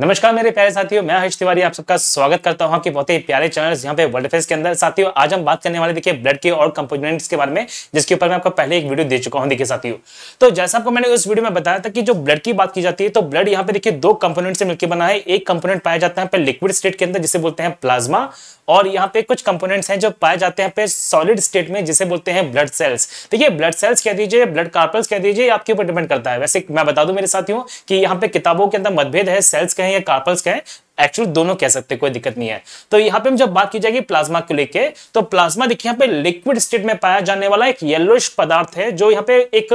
नमस्कार मेरे प्यारे साथियों मैं हर्ष तिवारी आप सबका स्वागत करता हूं कि बहुत ही प्यारे चैनल यहाँ पे वर्ल्ड फेस के अंदर साथियों आज हम बात करने वाले देखिए ब्लड के और कंपोनेंट्स के बारे में जिसके ऊपर मैं आपको पहले एक वीडियो दे चुका हूं देखिए साथियों तो जैसा आपको मैंने उस वीडियो में बताया था कि जो ब्लड की बात की जाती है तो ब्लड यहाँ पे देखिए दो कंपोनेंट से मिलकर बना है एक कंपोनेंट पाया जाता है लिक्विड स्टेट के अंदर जिसे बोलते हैं प्लाज्मा और यहाँ पे कुछ कंपोनेंट्स हैं जो पाए जाते हैं पे सॉलिड स्टेट में जिसे बोलते हैं ब्लड सेल्स देखिए ब्लड सेल्स कह दीजिए ब्लड कार्पल्स कह दीजिए आपके ऊपर डिपेंड करता है वैसे मैं बता दूं मेरे साथियों कि यहाँ पे किताबों के अंदर मतभेद है सेल्स कहें या कार्पल्स कहें एक्चुअली दोनों कह सकते कोई दिक्कत नहीं है तो यहाँ पे जब बात की जाएगी प्लाज्मा को लेके तो प्लाज्मा देखिए यहाँ पे लिक्विड स्टेट में पाया जाने वाला एक येलोइश पदार्थ है जो यहाँ पे एक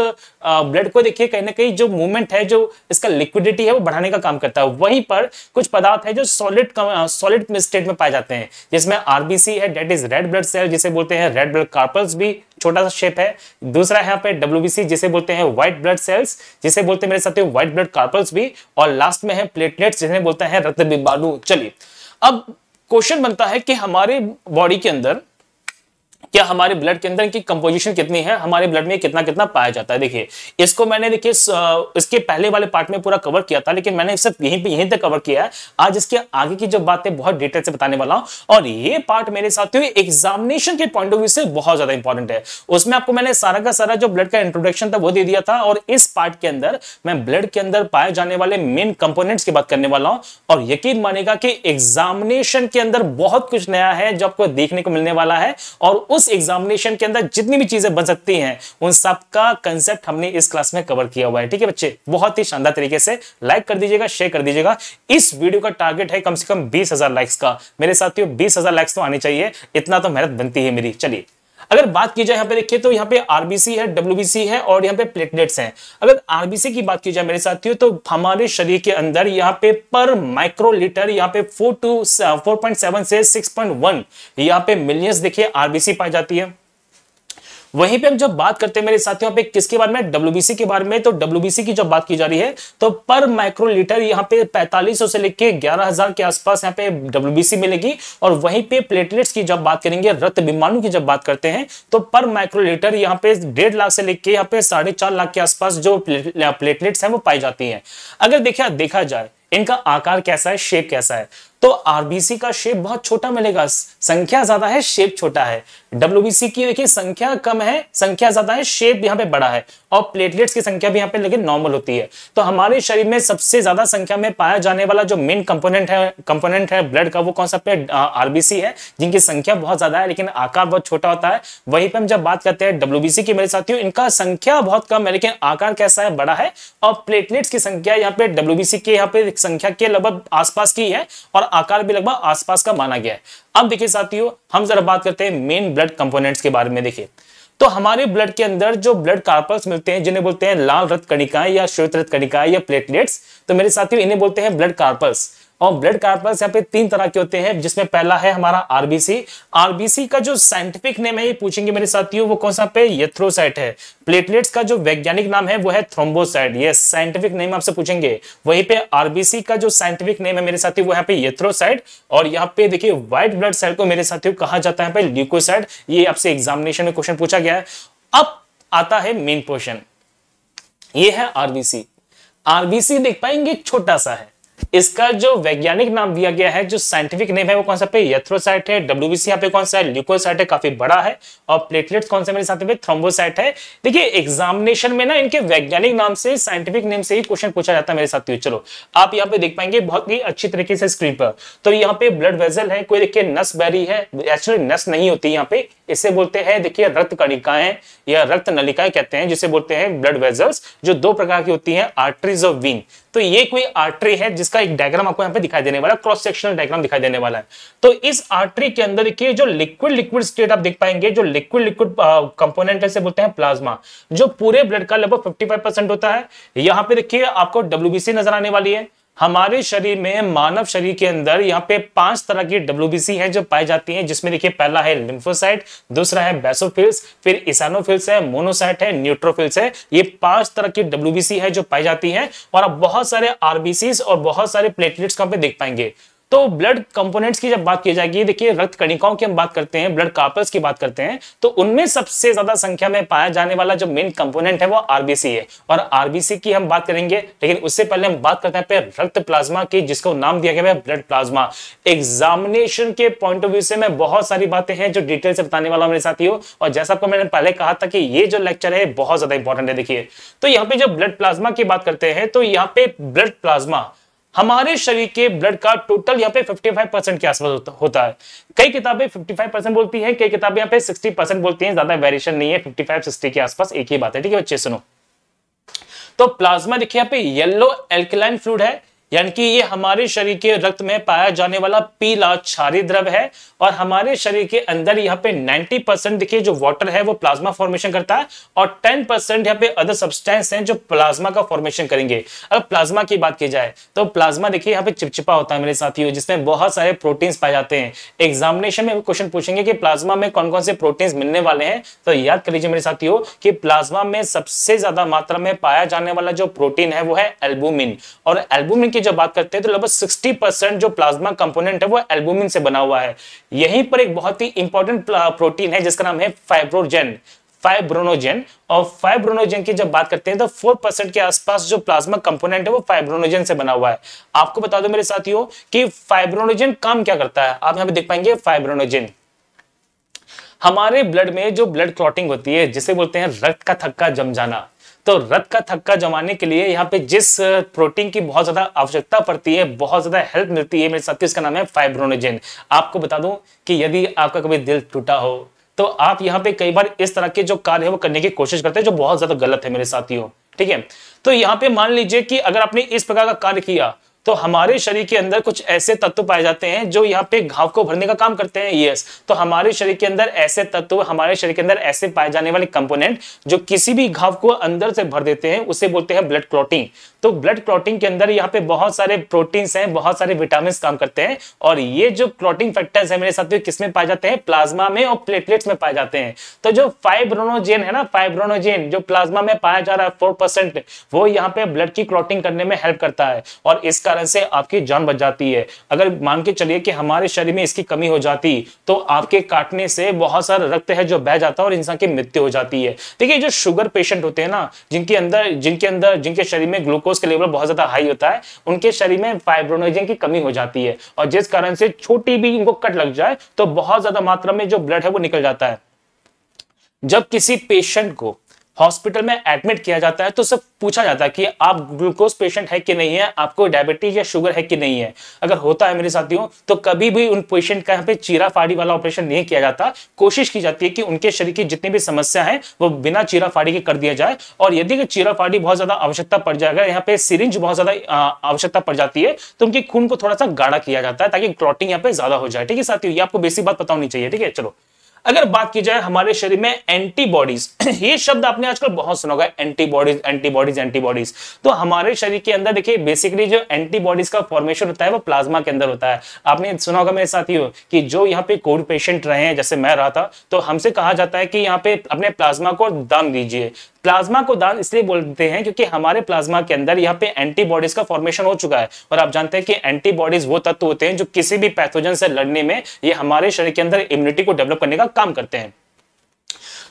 ब्लड को देखिए कहीं ना कहीं जो मूवमेंट है जो इसका लिक्विडिटी है वो बढ़ाने का काम करता है वहीं पर कुछ पदार्थ है जो सॉलिड सॉलिड स्टेट में पाए जाते हैं जिसमें आरबीसी है that is red blood cell जिसे बोलते हैं रेड ब्लड कार्पल्स भी छोटा सा शेप है दूसरा यहाँ पे डब्ल्यू जिसे बोलते हैं व्हाइट ब्लड सेल्स जिसे बोलते हैं मेरे साथ व्हाइट ब्लड कार्पल्स भी और लास्ट में है प्लेटलेट्स जिन्हें बोलते हैं रक्त बीमाणु चलिए अब क्वेश्चन बनता है कि हमारे बॉडी के अंदर क्या हमारे ब्लड के अंदर की कंपोजिशन कितनी है हमारे ब्लड में कितना कितना पाया जाता है देखिए इसको मैंने देखिए इसके पहले वाले पार्ट में पूरा कवर किया था लेकिन मैंने इसे यहीं पे यहीं तक कवर किया है आज इसके आगे की जो बातें बहुत डिटेल से बताने वाला हूं और ये पार्ट मेरे साथ एग्जामिनेशन के पॉइंट ऑफ व्यू से बहुत ज्यादा इंपॉर्टेंट है उसमें आपको मैंने सारा का सारा जो ब्लड का इंट्रोडक्शन था वो दे दिया था और इस पार्ट के अंदर मैं ब्लड के अंदर पाए जाने वाले मेन कंपोनेंट्स की बात करने वाला हूं और यकीन मानेगा कि एग्जामिनेशन के अंदर बहुत कुछ नया है जो आपको देखने को मिलने वाला है और उस एग्जामिनेशन के अंदर जितनी भी चीजें बन सकती हैं उन सब का कंसेप्ट हमने इस क्लास में कवर किया हुआ है ठीक है बच्चे बहुत ही शानदार तरीके से लाइक कर दीजिएगा शेयर कर दीजिएगा इस वीडियो का टारगेट है कम से कम बीस लाइक्स का मेरे साथियों बीस लाइक्स तो आनी चाहिए इतना तो मेहनत बनती है मेरी चलिए अगर बात की जाए यहाँ पे देखिए तो यहाँ पे आरबीसी है डब्ल्यू है और यहाँ पे प्लेटलेट्स हैं अगर आरबीसी की बात की जाए मेरे साथियों तो हमारे शरीर के अंदर यहाँ पे पर माइक्रोलीटर यहाँ पे four to four point seven से सिक्स पॉइंट वन यहाँ पे मिलियंस देखिए आरबीसी पाई जाती है वहीं पे हम जब बात करते हैं मेरे साथियों पे किसके बारे में डब्ल्यूबीसी के बारे में तो डब्ल्यूबीसी की जब बात की जा रही है तो पर माइक्रो लीटर यहाँ पे पैंतालीस से लेके ग्यारह के आसपास यहाँ पे डब्ल्यू मिलेगी और वहीं पे प्लेटलेट्स की जब बात करेंगे रक्त विमानों की जब बात करते हैं तो पर माइक्रो लीटर यहाँ पे डेढ़ लाख से लेके यहाँ पे साढ़े चार लाख के आसपास जो प्लेटलेट्स है वो पाई जाती है अगर देखा देखा जाए इनका आकार कैसा है शेप कैसा है तो आरबीसी का शेप बहुत छोटा मिलेगा संख्या ज्यादा है शेप छोटा है सी की देखिए संख्या कम है संख्या ज्यादा है शेप यहाँ पे बड़ा है और प्लेटलेट्स की संख्या भी यहाँ पे लेकिन नॉर्मल होती है तो हमारे शरीर में सबसे ज्यादा संख्या में पाया जाने वाला जो मेन कंपोनेंट है कंपोनेंट है ब्लड का वो कौन सा आरबीसी है जिनकी संख्या बहुत ज्यादा है लेकिन आकार बहुत छोटा होता है वहीं पर हम जब बात करते हैं डब्ल्यूबीसी की मेरे साथियों इनका संख्या बहुत कम है लेकिन आकार कैसा है बड़ा है और प्लेटलेट्स की संख्या यहाँ पे सी के यहाँ पे संख्या के लगभग आसपास की है और आकार भी लगभग आसपास का माना गया है अब देखिए साथियों हम जरा बात करते हैं मेन ब्लड कंपोनेंट्स के बारे में देखिए तो हमारे ब्लड के अंदर जो ब्लड कार्पल्स मिलते हैं जिन्हें बोलते हैं लाल रक्त कणिकाएं या श्वेत रक्त कणिकाएं या प्लेटलेट्स तो मेरे साथियों इन्हें बोलते हैं ब्लड कार्पल्स और ब्लड कार्पल्स यहाँ पे तीन तरह के होते हैं जिसमें पहला है हमारा आरबीसी आरबीसी का जो साइंटिफिक नेम है ये पूछेंगे मेरे साथियों वो कौन सा पे यथ्रोसाइट है प्लेटलेट्स का जो वैज्ञानिक नाम है वो है थ्रोम्बोसाइट ये साइंटिफिक नेम आपसे पूछेंगे वहीं पे आरबीसी का जो साइंटिफिक नेम है मेरे साथी वो यहाँ पे यथ्रोसाइट और यहाँ पे देखिए व्हाइट ब्लड सेल को मेरे साथियों कहा जाता है ल्यूकोसाइड ये आपसे एग्जामिनेशन में क्वेश्चन पूछा गया है अब आता है मेन पोर्शन ये है आरबीसी आरबीसी देख पाएंगे छोटा सा है इसका जो वैज्ञानिक नाम दिया गया है जो साइंटिफिक नेम है वो कौन सा पे यथ्रोसाइट है डब्ल्यूबीसी यहाँ पे कौन सा है ल्यूकोसाइट है काफी बड़ा है और प्लेटलेट्स कौन सा मेरे साथ में थ्रोम्बोसाइट है देखिए एग्जामिनेशन में ना इनके वैज्ञानिक नाम से साइंटिफिक नेम से ही क्वेश्चन पूछा जाता है मेरे साथ चलो आप यहाँ पे देख पाएंगे बहुत ही अच्छी तरीके से स्क्रीन पर तो यहाँ पे ब्लड वेजल है कोई देखिए नस बैरी है एक्चुअली नस नहीं होती यहाँ पे इसे बोलते हैं देखिए रक्त कणिकाएं या रक्त नलिकाएं कहते हैं जिसे बोलते हैं ब्लड वेजल्स जो दो प्रकार की होती हैं आर्टरीज ऑफ वीन तो ये कोई आर्टरी है जिसका एक डायग्राम आपको यहाँ पे दिखाई देने वाला है क्रॉस सेक्शनल डायग्राम दिखाई देने वाला है तो इस आर्टरी के अंदर देखिए जो लिक्विड लिक्विड स्टेट आप देख पाएंगे जो लिक्विड लिक्विड कंपोनेंट है बोलते हैं प्लाज्मा जो पूरे ब्लड का लगभग फिफ्टी परसेंट होता है यहाँ पे देखिए आपको डब्ल्यूबीसी नजर आने वाली है हमारे शरीर में मानव शरीर के अंदर यहाँ पे पांच तरह की सी है जो पाई जाती है जिसमें देखिए पहला है लिम्फोसाइट दूसरा है बेसोफिल्स फिर इसानोफिल्स है मोनोसाइट है न्यूट्रोफिल्स है ये पांच तरह की सी है जो पाई जाती है और आप बहुत सारे आरबीसी और बहुत सारे प्लेटलेट्स को देख पाएंगे तो ब्लड कंपोनेंट्स की जब बात की जाएगी देखिए रक्त कणिकाओं की हम बात करते हैं ब्लड कार्पल्स की बात करते हैं तो उनमें सबसे ज्यादा संख्या में पाया जाने वाला जो मेन कंपोनेंट है वो आरबीसी है और आरबीसी की हम बात करेंगे लेकिन उससे पहले हम बात करते हैं रक्त प्लाज्मा की जिसको नाम दिया गया है ब्लड प्लाज्मा एग्जामिनेशन के पॉइंट ऑफ व्यू से मैं बहुत सारी बातें हैं जो डिटेल से बताने वाला मेरे साथी हो और जैसा आपको मैंने पहले कहा था कि ये जो लेक्चर है बहुत ज्यादा इंपॉर्टेंट है देखिए तो यहाँ पे जो ब्लड प्लाज्मा की बात करते हैं तो यहाँ पे ब्लड प्लाज्मा हमारे शरीर के ब्लड का टोटल यहाँ पे 55 परसेंट के आसपास होता है कई किताबें 55 परसेंट बोलती हैं कई किताबें यहाँ पे 60 परसेंट बोलती हैं ज्यादा वेरिएशन नहीं है 55 60 के आसपास एक ही बात है ठीक है बच्चे सुनो तो प्लाज्मा देखिए यहाँ पे येलो एल्कलाइन फ्लूड है यानी कि ये हमारे शरीर के रक्त में पाया जाने वाला पीला क्षारी द्रव है और हमारे शरीर के अंदर यहाँ पे 90 परसेंट देखिए जो वाटर है वो प्लाज्मा फॉर्मेशन करता है और 10 परसेंट यहाँ पे अदर सब्सटेंस हैं जो प्लाज्मा का फॉर्मेशन करेंगे अब प्लाज्मा की बात की जाए तो प्लाज्मा देखिए यहाँ पे चिपचिपा होता है मेरे साथियों जिसमें बहुत सारे प्रोटीन्स पाए जाते हैं एग्जामिनेशन में क्वेश्चन पूछेंगे कि प्लाज्मा में कौन कौन से प्रोटीन्स मिलने वाले हैं तो याद कर लीजिए मेरे साथियों की प्लाज्मा में सबसे ज्यादा मात्रा में पाया जाने वाला जो प्रोटीन है वो है एल्बुमिन और एल्बुमिन की जब बात करते हैं तो लगभग 60 परसेंट जो प्लाज्मा कंपोनेंट है वो एल्बुमिन से बना हुआ है यहीं पर एक बहुत ही इंपॉर्टेंट प्रोटीन है जिसका नाम है फाइब्रोजेन फाइब्रोनोजेन और फाइब्रोनोजेन की जब बात करते हैं तो फोर परसेंट के आसपास जो प्लाज्मा कंपोनेंट है वो फाइब्रोनोजेन से बना हुआ है आपको बता दो मेरे साथियों कि फाइब्रोनोजेन काम क्या करता है आप यहां पर देख पाएंगे फाइब्रोनोजेन हमारे ब्लड में जो ब्लड क्लॉटिंग होती है जिसे बोलते हैं रक्त का थक्का जम जाना तो रक्त का थक्का जमाने के लिए यहाँ पे जिस प्रोटीन की बहुत ज्यादा आवश्यकता पड़ती है बहुत ज्यादा हेल्प मिलती है मेरे साथी उसका नाम है फाइब्रोनोजेन आपको बता दूं कि यदि आपका कभी दिल टूटा हो तो आप यहाँ पे कई बार इस तरह के जो कार्य है वो करने की कोशिश करते हैं जो बहुत ज्यादा गलत है मेरे साथियों ठीक है तो यहाँ पे मान लीजिए कि अगर आपने इस प्रकार का कार्य किया तो हमारे शरीर के अंदर कुछ ऐसे तत्व पाए जाते हैं जो यहाँ पे घाव को भरने का काम करते हैं यस तो हमारे शरीर के अंदर ऐसे तत्व हमारे शरीर के अंदर ऐसे पाए जाने वाले कंपोनेंट जो किसी भी घाव को अंदर से भर देते हैं उसे बोलते हैं ब्लड क्लॉटिंग तो ब्लड क्लॉटिंग के अंदर यहाँ पे बहुत सारे प्रोटीन्स हैं बहुत सारे विटामिन काम करते हैं और ये जो क्लॉटिंग फैक्टर्स है मेरे साथ किसमें पाए जाते हैं प्लाज्मा में और प्लेटलेट्स में पाए जाते हैं तो जो फाइब्रोनोजेन है ना फाइब्रोनोजेन जो प्लाज्मा में पाया जा रहा है फोर वो यहाँ पे ब्लड की क्लॉटिंग करने में हेल्प करता है और इसका कारण से आपकी जान बच जाती है अगर मान के चलिए कि हमारे शरीर में इसकी कमी हो जाती तो आपके काटने से बहुत सारा रक्त है जो बह जाता है और इंसान की मृत्यु हो जाती है देखिए जो शुगर पेशेंट होते हैं ना जिनके अंदर जिनके अंदर जिनके शरीर में ग्लूकोज का लेवल बहुत ज्यादा हाई होता है उनके शरीर में फाइब्रोनोजन की कमी हो जाती है और जिस कारण से छोटी भी इनको कट लग जाए तो बहुत ज्यादा मात्रा में जो ब्लड है वो निकल जाता है जब किसी पेशेंट को हॉस्पिटल में एडमिट किया जाता है तो सब पूछा जाता है कि आप ग्लूकोज पेशेंट है कि नहीं है आपको डायबिटीज या शुगर है कि नहीं है अगर होता है मेरे साथियों तो कभी भी उन पेशेंट का यहाँ पे चीरा फाड़ी वाला ऑपरेशन नहीं किया जाता कोशिश की जाती है कि उनके शरीर की जितनी भी समस्या है वो बिना चीरा फाड़ी के कर दिया जाए और यदि चीरा फाड़ी बहुत ज्यादा आवश्यकता पड़ जाएगा यहाँ पे सिरिंज बहुत ज्यादा आवश्यकता पड़ जाती है तो उनके खून को थोड़ा सा गाढ़ा किया जाता है ताकि क्लॉटिंग यहाँ पे ज्यादा हो जाए ठीक है साथियों ये आपको बेसिक बात पता होनी चाहिए ठीक है चलो अगर बात की जाए हमारे शरीर में एंटीबॉडीज ये शब्द आपने आजकल बहुत सुना होगा एंटीबॉडीज एंटीबॉडीज एंटीबॉडीज तो हमारे शरीर के अंदर देखिए बेसिकली जो एंटीबॉडीज का फॉर्मेशन होता है वो प्लाज्मा के अंदर होता है आपने सुना होगा मेरे साथियों कि जो यहाँ पे कोविड पेशेंट रहे हैं जैसे मैं रहा था तो हमसे कहा जाता है कि यहाँ पे अपने प्लाज्मा को दान दीजिए प्लाज्मा को दान इसलिए बोलते हैं क्योंकि हमारे प्लाज्मा के अंदर यहाँ पे एंटीबॉडीज का फॉर्मेशन हो चुका है और आप जानते हैं कि एंटीबॉडीज वो तत्व होते हैं जो किसी भी पैथोजन से लड़ने में ये हमारे शरीर के अंदर इम्यूनिटी को डेवलप करने का काम करते हैं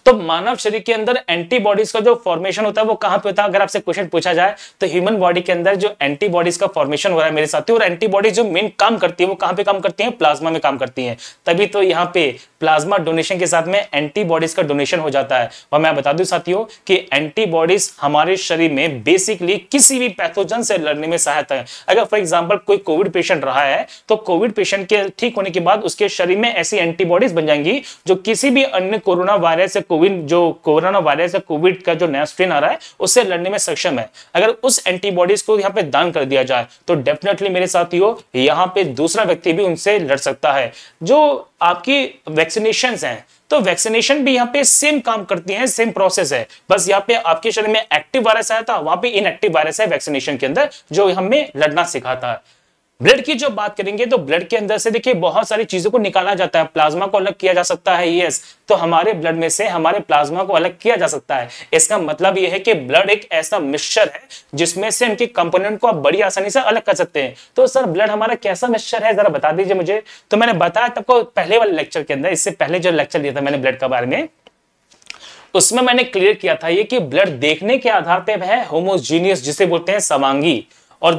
तो मानव शरीर के अंदर एंटीबॉडीज का जो फॉर्मेशन होता है वो कहां पे होता है अगर आपसे क्वेश्चन पूछा जाए तो ह्यूमन बॉडी के अंदर जो एंटीबॉडीज का फॉर्मेशन हो रहा है मेरे साथ और एंटीबॉडीज जो मेन काम करती है वो कहां पे काम करती है प्लाज्मा में काम करती है तभी तो यहाँ पे प्लाज्मा डोनेशन के साथ में एंटीबॉडीज का डोनेशन हो जाता है और मैं बता दूं साथियों कि एंटीबॉडीज हमारे शरीर में बेसिकली किसी भी पैथोजन से लड़ने में सहायता है अगर फॉर एग्जांपल कोई कोविड पेशेंट रहा है तो कोविड पेशेंट के ठीक होने के बाद उसके शरीर में ऐसी एंटीबॉडीज बन जाएंगी जो किसी भी अन्य कोरोना वायरस या कोविड जो कोरोना वायरस या कोविड का जो नया स्ट्रेन आ रहा है उससे लड़ने में सक्षम है अगर उस एंटीबॉडीज को यहाँ पे दान कर दिया जाए तो डेफिनेटली मेरे साथियों यहाँ पे दूसरा व्यक्ति भी उनसे लड़ सकता है जो आपकी वैक्सीनेशन हैं तो वैक्सीनेशन भी यहाँ पे सेम काम करती है सेम प्रोसेस है बस यहाँ पे आपके शरीर में एक्टिव वायरस आया था वहां पे इनएक्टिव वायरस है वैक्सीनेशन के अंदर जो हमें लड़ना सिखाता है ब्लड की जो बात करेंगे तो ब्लड के अंदर से देखिए बहुत सारी चीजों को निकाला जाता है प्लाज्मा को अलग किया जा सकता है यस तो हमारे ब्लड में से हमारे प्लाज्मा को अलग किया जा सकता है इसका मतलब यह है कि ब्लड एक ऐसा मिक्सचर है जिसमें से उनके कंपोनेंट को आप बड़ी आसानी से अलग कर सकते हैं तो सर ब्लड हमारा कैसा मिक्सचर है जरा बता दीजिए मुझे तो मैंने बताया तब पहले वाले लेक्चर के अंदर इससे पहले जो लेक्चर लिया था मैंने ब्लड के बारे में उसमें मैंने क्लियर किया था ये कि ब्लड देखने के आधार पर है होमोजीनियस जिसे बोलते हैं समांगी और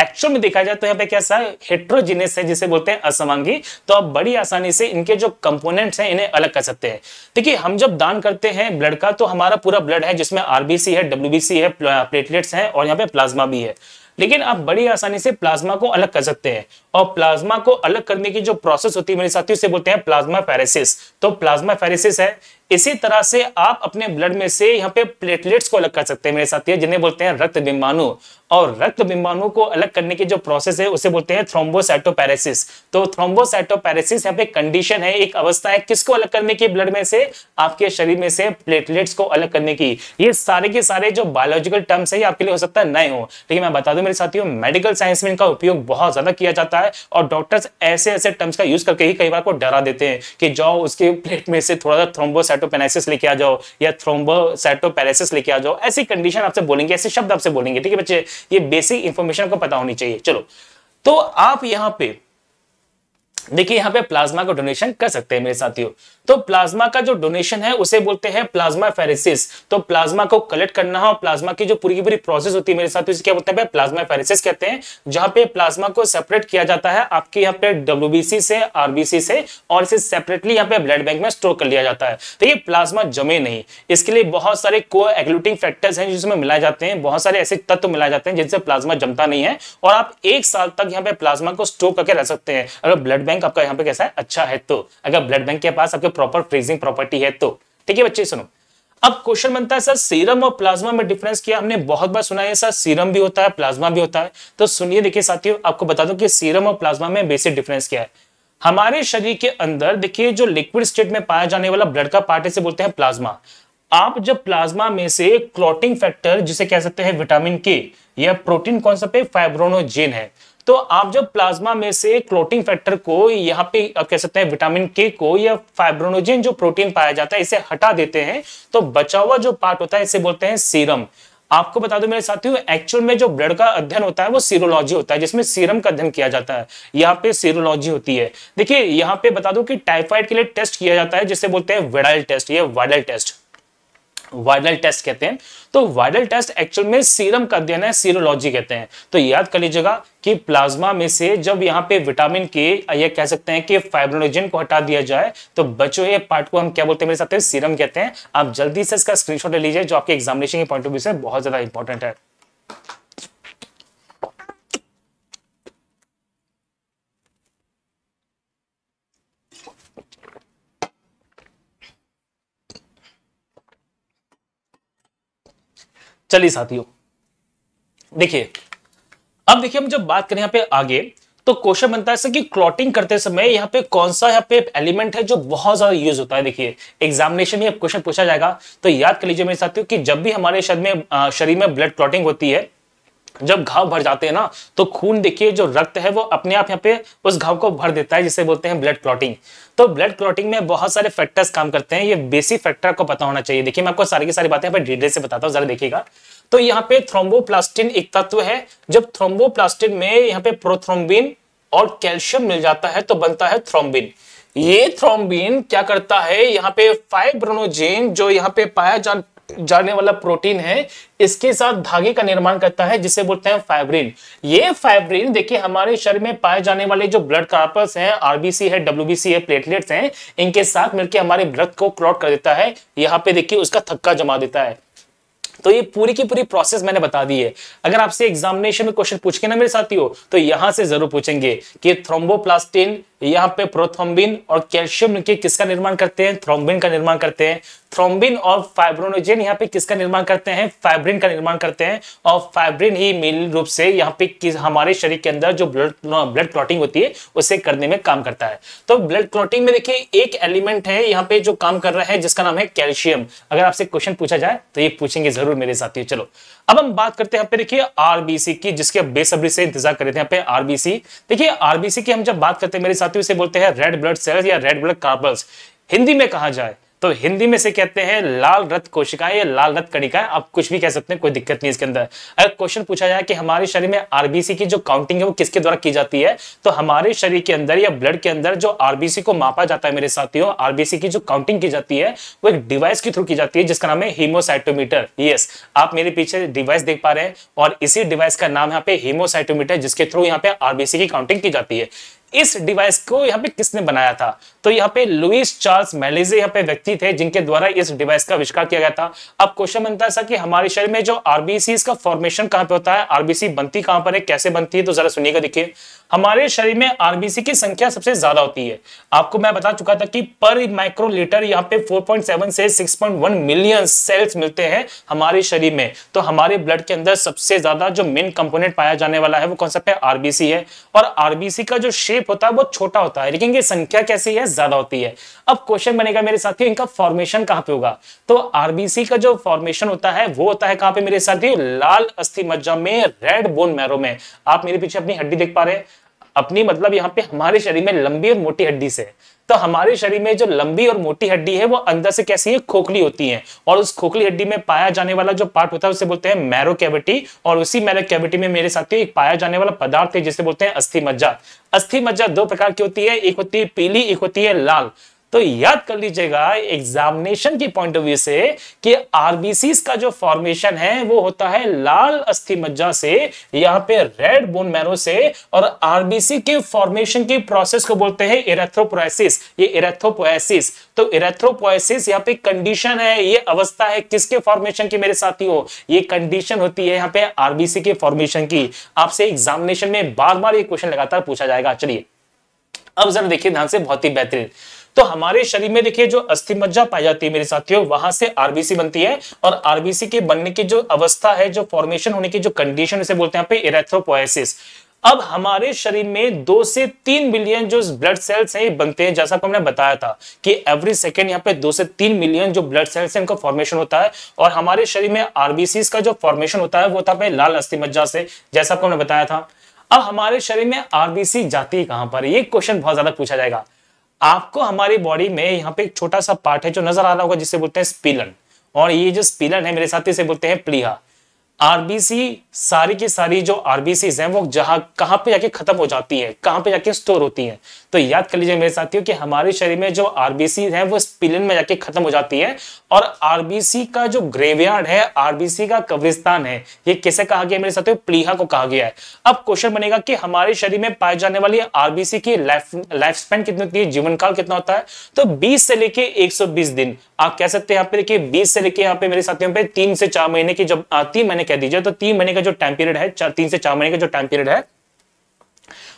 एक्चुअल में देखा जाए तो यहाँ पे क्या सा हेट्रोजीनियस है जिसे बोलते हैं असमांगी तो आप बड़ी आसानी से इनके जो कंपोनेंट्स हैं इन्हें अलग कर सकते हैं देखिए हम जब दान करते हैं ब्लड का तो हमारा पूरा ब्लड है जिसमें आरबीसी है डब्ल्यूबीसी है प्लेटलेट्स है और यहाँ पे प्लाज्मा भी है लेकिन आप बड़ी आसानी से प्लाज्मा को अलग कर सकते हैं और प्लाज्मा को अलग करने की जो प्रोसेस होती है मेरे साथियों से बोलते हैं प्लाज्मा फेरेसिस तो प्लाज्मा फेरेसिस है इसी तरह से आप अपने ब्लड में से यहाँ पे प्लेटलेट्स को अलग कर सकते हैं मेरे साथ ये जिन्हें बोलते हैं रक्त बिंबाणु और रक्त बिंबाणु को अलग करने की जो प्रोसेस है उसे बोलते हैं थ्रोम्बोसाइटोपैरेसिस तो थ्रोम्बोसाइटोपैरेसिस यहाँ पे कंडीशन है एक अवस्था है किसको अलग करने की ब्लड में से आपके शरीर में से प्लेटलेट्स को अलग करने की ये सारे के सारे जो बायोलॉजिकल टर्म्स है आपके लिए हो सकता है नए हो लेकिन मैं बता दू मेरे साथियों मेडिकल साइंस में इनका उपयोग बहुत ज्यादा किया जाता है और डॉक्टर्स ऐसे ऐसे टर्म्स का यूज करके ही कई बार को डरा देते हैं कि जाओ उसके प्लेट में से थोड़ा सा थ्रोम्बोसाइट साइटोपेनाइसिस लेके आ जाओ या थ्रोम्बोसाइटोपेरासिस लेके आ जाओ ऐसी कंडीशन आपसे बोलेंगे ऐसे शब्द आपसे बोलेंगे ठीक है बच्चे ये बेसिक इंफॉर्मेशन आपको पता होनी चाहिए चलो तो आप यहाँ पे देखिए यहाँ पे प्लाज्मा का डोनेशन कर सकते हैं मेरे साथियों तो प्लाज्मा का जो डोनेशन है उसे बोलते हैं प्लाज्मा फेरेसिस तो प्लाज्मा को कलेक्ट करना और प्लाज्मा की जो पूरी की पूरी प्रोसेस होती है मेरे साथियों क्या बोलते हैं प्लाज्मा फेरेसिस कहते हैं जहां पे प्लाज्मा को सेपरेट किया जाता है आपके यहाँ पे डब्ल्यू से आरबीसी से और इसे सेपरेटली यहाँ पे ब्लड बैंक में स्टोर कर लिया जाता है तो ये प्लाज्मा जमे नहीं इसके लिए बहुत सारे को एग्लूटिंग फैक्टर्स हैं जिसमें मिलाए जाते हैं बहुत सारे ऐसे तत्व मिलाए जाते हैं जिनसे प्लाज्मा जमता नहीं है और आप एक साल तक यहाँ पे प्लाज्मा को स्टोर करके रह सकते हैं अगर ब्लड बैंक बैंक आपका यहाँ पे कैसा है अच्छा है तो अगर ब्लड बैंक के पास आपके प्रॉपर फ्रीजिंग प्रॉपर्टी है तो ठीक है बच्चे सुनो अब क्वेश्चन बनता है सर सीरम और प्लाज्मा में डिफरेंस किया हमने बहुत बार सुना है सर सीरम भी होता है प्लाज्मा भी होता है तो सुनिए देखिए साथियों आपको बता दूं कि सीरम और प्लाज्मा में बेसिक डिफरेंस क्या है हमारे शरीर के अंदर देखिए जो लिक्विड स्टेट में पाया जाने वाला ब्लड का पार्ट इसे बोलते हैं प्लाज्मा आप जब प्लाज्मा में से क्लॉटिंग फैक्टर जिसे कह सकते हैं विटामिन के या प्रोटीन कौन सा पे फाइब्रोनोजेन है तो आप जब प्लाज्मा में से क्लोटिंग फैक्टर को यहाँ पे कह सकते हैं विटामिन के को या फाइब्रोनोजिन जो प्रोटीन पाया जाता है इसे हटा देते हैं तो बचा हुआ जो पार्ट होता है इसे बोलते हैं सीरम आपको बता दूं मेरे साथियों एक्चुअल में जो ब्लड का अध्ययन होता है वो सीरोलॉजी होता है जिसमें सीरम का अध्ययन किया जाता है यहाँ पे सीरोलॉजी होती है देखिए यहाँ पे बता दूं कि टाइफाइड के लिए टेस्ट किया जाता है जिसे बोलते हैं वेडाइल टेस्ट या वाइडल टेस्ट वायरल टेस्ट कहते हैं तो वायरल टेस्ट एक्चुअल में सीरम का अध्ययन है सीरोलॉजी कहते हैं तो याद कर लीजिएगा कि प्लाज्मा में से जब यहाँ पे विटामिन के या कह सकते हैं कि फाइब्रोलोजन को हटा दिया जाए तो बचो ये पार्ट को हम क्या बोलते हैं मेरे साथ सीरम कहते हैं आप जल्दी से इसका स्क्रीनशॉट ले लीजिए जो आपके एग्जामिनेशन के पॉइंट ऑफ व्यू से बहुत ज्यादा इंपॉर्टेंट है चलिए साथियों देखिए अब देखिए हम जब बात करें यहां पे आगे तो क्वेश्चन बनता है कि क्लॉटिंग करते समय यहाँ पे कौन सा यहाँ पे एलिमेंट है जो बहुत ज्यादा यूज होता है देखिए एग्जामिनेशन में क्वेश्चन पूछा जाएगा तो याद कर लीजिए मेरे साथियों कि जब भी हमारे शरीर में शरीर में ब्लड क्लॉटिंग होती है जब घाव भर जाते हैं ना तो खून देखिए जो रक्त है वो अपने आप यहाँ पे उस घाव को भर देता है जिसे बोलते हैं ब्लड क्लॉटिंग तो ब्लड क्लॉटिंग में बहुत सारे फैक्टर्स काम करते हैं ये बेसिक फैक्टर आपको पता होना चाहिए देखिए मैं आपको सारी की सारी बातें यहाँ से बताता हूँ जरा देखिएगा तो यहाँ पे थ्रोम्बोप्लास्टिन एक तत्व है जब थ्रोम्बोप्लास्टिन में यहाँ पे प्रोथ्रोम्बिन और कैल्शियम मिल जाता है तो बनता है थ्रोम्बिन ये थ्रोम्बिन क्या करता है यहाँ पे फाइब्रोनोजेन जो यहाँ पे पाया जा जाने वाला प्रोटीन है इसके साथ धागे का निर्माण करता है जिसे बोलते हैं फाइब्रिन ये फाइब्रिन देखिए हमारे शरीर में पाए जाने वाले जो ब्लड कार्पस हैं आरबीसी है डब्ल्यूबीसी है प्लेटलेट्स हैं इनके साथ मिलकर हमारे ब्लड को क्लॉट कर देता है यहाँ पे देखिए उसका थक्का जमा देता है तो ये पूरी की पूरी प्रोसेस मैंने बता दी है अगर आपसे एग्जामिनेशन में क्वेश्चन पूछ के ना मेरे साथी हो तो यहां से जरूर पूछेंगे कि थ्रोम्बोप्लास्टिन यहाँ पे प्रोथ्रोम्बिन और कैल्शियम के किसका निर्माण करते हैं थ्रोम्बिन का निर्माण करते हैं थ्रोम्बिन और फाइब्रोनोजेन यहाँ पे किसका निर्माण करते हैं फाइब्रिन का निर्माण करते हैं और फाइब्रिन ही मेन रूप से यहाँ पे हमारे शरीर के अंदर जो ब्लड ब्लड क्लॉटिंग होती है उसे करने में काम करता है तो ब्लड क्लॉटिंग में देखिए एक एलिमेंट है यहाँ पे जो काम कर रहा है जिसका नाम है कैल्शियम अगर आपसे क्वेश्चन पूछा जाए तो ये पूछेंगे जरूर मेरे साथियों चलो अब हम बात करते हैं पे देखिए आरबीसी की जिसके बेसब्री से इंतजार कर रहे थे यहाँ पे आरबीसी देखिए आरबीसी की हम जब बात करते हैं मेरे साथियों से बोलते हैं रेड ब्लड सेल्स या रेड ब्लड कार्बल्स हिंदी में कहा जाए तो हिंदी में से कहते हैं लाल रथ कोशिका या लाल रथ कणिका आप कुछ भी कह सकते हैं कोई दिक्कत नहीं इसके अंदर अगर क्वेश्चन पूछा जाए कि हमारे शरीर में आरबीसी की जो काउंटिंग है वो किसके द्वारा की जाती है तो हमारे शरीर के अंदर या ब्लड के अंदर जो आरबीसी को मापा जाता है मेरे साथियों आरबीसी की जो काउंटिंग की जाती है वो एक डिवाइस के थ्रू की जाती है जिसका नाम है हीमोसाइटोमीटर यस आप मेरे पीछे डिवाइस देख पा रहे हैं और इसी डिवाइस का नाम यहाँ पे हीमोसाइटोमीटर जिसके थ्रू यहाँ पे आरबीसी की काउंटिंग की जाती है इस डिवाइस को यहाँ पे किसने बनाया था तो यहाँ पे लुइस चार्ल्स मैलेजे यहाँ पे व्यक्ति थे जिनके द्वारा इस डिवाइस का आविष्कार किया गया था अब क्वेश्चन बनता है कि हमारे शरीर में जो आरबीसी का फॉर्मेशन कहाँ पे होता है आरबीसी बनती कहां पर है कैसे बनती है तो जरा सुनिएगा देखिए हमारे शरीर में आरबीसी की संख्या सबसे ज्यादा होती है आपको मैं बता चुका था कि पर माइक्रोलीटर यहाँ पे 4.7 से 6.1 मिलियन सेल्स मिलते हैं हमारे शरीर में तो हमारे ब्लड के अंदर सबसे ज्यादा जो मेन कंपोनेंट पाया जाने वाला है वो कौन सा है आरबीसी है और आरबीसी का जो शेप शेप होता है वो छोटा होता है लेकिन ये संख्या कैसी है ज्यादा होती है अब क्वेश्चन बनेगा मेरे साथियों इनका फॉर्मेशन कहां पे होगा तो आरबीसी का जो फॉर्मेशन होता है वो होता है कहां पे मेरे साथियों लाल अस्थि मज्जा में रेड बोन मैरो में आप मेरे पीछे अपनी हड्डी देख पा रहे हैं अपनी मतलब यहाँ पे हमारे शरीर में लंबी और मोटी हड्डी से तो हमारे शरीर में जो लंबी और मोटी हड्डी है वो अंदर से कैसी है खोखली होती है और उस खोखली हड्डी में पाया जाने वाला जो पार्ट होता है उसे बोलते हैं मैरो कैविटी और उसी मैरो कैविटी में मेरे साथियों एक पाया जाने वाला पदार्थ है जिसे बोलते हैं अस्थि मज्जा अस्थि मज्जा दो प्रकार की होती है एक होती है पीली एक होती है लाल तो याद कर लीजिएगा एग्जामिनेशन के पॉइंट ऑफ व्यू से कि आरबीसी का जो फॉर्मेशन है वो होता है लाल अस्थि मज्जा से यहां पे रेड बोन मैरो से और आरबीसी के फॉर्मेशन की प्रोसेस को बोलते हैं इरेथ्रोपोसिस ये इरेथ्रोपोसिस तो इरेथ्रोपोसिस यहाँ पे कंडीशन है ये अवस्था है किसके फॉर्मेशन की मेरे साथी हो ये कंडीशन होती है यहाँ पे आरबीसी के फॉर्मेशन की आपसे एग्जामिनेशन में बार बार ये क्वेश्चन लगातार पूछा जाएगा चलिए अब जरा देखिए ध्यान से बहुत ही बेहतरीन तो हमारे शरीर में देखिए जो अस्थि मज्जा पाई जाती है मेरे साथियों वहां से आरबीसी बनती है और आरबीसी के बनने की जो अवस्था है जो फॉर्मेशन होने की जो कंडीशन उसे बोलते हैं इरेथ्रोपोसिस अब हमारे शरीर में दो से तीन मिलियन जो ब्लड सेल्स हैं बनते हैं जैसा हमने बताया था कि एवरी सेकेंड यहाँ पे दो से तीन मिलियन जो ब्लड सेल्स हैं उनका फॉर्मेशन होता है और हमारे शरीर में आरबीसी का जो फॉर्मेशन होता है वो था लाल अस्थि मज्जा से जैसा हमने बताया था अब हमारे शरीर में आरबीसी जाती है कहां पर ये क्वेश्चन बहुत ज्यादा पूछा जाएगा आपको हमारी बॉडी में यहाँ पे एक छोटा सा पार्ट है जो नजर आ रहा होगा जिसे बोलते हैं स्पिलन और ये जो स्पिलन है मेरे साथ से बोलते हैं प्लीहा आरबीसी सारी की सारी जो आरबीसी हैं वो जहां कहां पे जाके खत्म हो जाती है कहां पे जाके स्टोर होती है तो याद कर लीजिए मेरे साथियों कि हमारे शरीर में जो आरबीसी है वो स्पिलन में जाके खत्म हो जाती है और आरबीसी का जो ग्रेवयार्ड है आरबीसी का कब्रिस्तान है ये किसे कहा गया मेरे साथियों प्लीहा को कहा गया है अब क्वेश्चन बनेगा कि हमारे शरीर में पाए जाने वाली आरबीसी की लाइफ स्पेन कितनी होती है जीवन काल कितना होता है तो बीस से लेके एक दिन आप कह सकते हैं यहाँ पे देखिए बीस से लेके यहाँ पे मेरे साथियों पे तीन से चार महीने की जब तीन महीने कह दीजिए तो तीन महीने का जो टाइम पीरियड है तीन से चार महीने का जो टाइम पीरियड है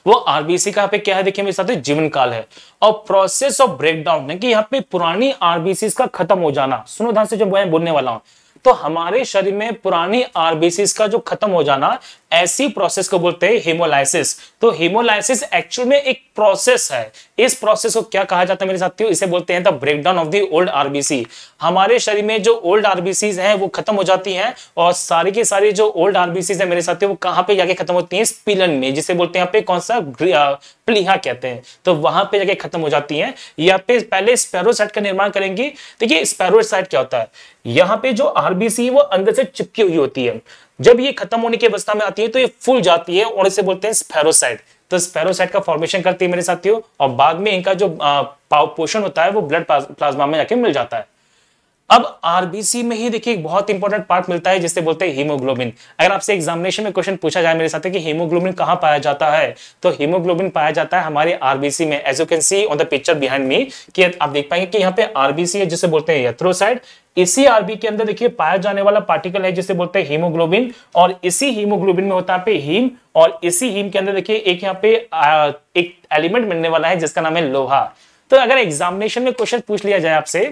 वो आरबीसी का पे क्या है देखिए मेरे साथ जीवन काल है और प्रोसेस ऑफ ब्रेकडाउन कि यहाँ पे पुरानी आरबीसी का खत्म हो जाना सुनो ध्यान से जो मैं बोलने वाला हूँ तो हमारे शरीर में पुरानी आरबीसी का जो खत्म हो जाना ऐसी प्रोसेस को बोलते हैं हेमोलाइसिस तो हेमोलाइसिस एक्चुअल में एक प्रोसेस है इस प्रोसेस को क्या कहा जाता है मेरे साथियों इसे बोलते हैं the breakdown of the old RBC हमारे शरीर में जो ओल्ड आरबीसीज हैं वो खत्म हो जाती हैं और सारी की सारी जो ओल्ड आरबीसीज है मेरे साथियों वो कहां पे जाके खत्म होती है स्पिलन में जिसे बोलते हैं यहाँ पे कौन सा प्लीहा कहते हैं तो वहां पे जाके खत्म हो जाती है यहाँ पे पहले स्पेरोसाइट का निर्माण करेंगी देखिए स्पेरोसाइट क्या होता है यहां पे जो आरबीसी वो अंदर से चिपकी हुई होती है जब ये खत्म होने की अवस्था में आती है तो ये फुल जाती है और इसे बोलते हैं स्पेरोसाइड तो स्पेरोसाइड का फॉर्मेशन करती है मेरे साथियों और बाद में इनका जो पोषण होता है वो ब्लड प्लाज्मा में जाके मिल जाता है अब आरबीसी में ही देखिए बहुत इंपॉर्टेंट पार्ट मिलता है जिसे बोलते हैं हीमोग्लोबिन अगर आपसे एग्जामिनेशन में क्वेश्चन पूछा जाए मेरे साथ कि हीमोग्लोबिन कहां पाया जाता है तो हीमोग्लोबिन पाया जाता है हमारे आरबीसी में as you can see on the picture behind me कि आप देख पाएंगे कि यहाँ पे आरबीसी है जिसे बोलते हैं यथ्रोसाइड इसी आरबी के अंदर देखिए पाया जाने वाला पार्टिकल है जिसे बोलते हैं हीमोग्लोबिन और इसी हीमोग्लोबिन में होता है पे हीम और इसी हीम के अंदर देखिए एक यहाँ पे एक एलिमेंट मिलने वाला है जिसका नाम है लोहा तो अगर एग्जामिनेशन में क्वेश्चन पूछ लिया जाए आपसे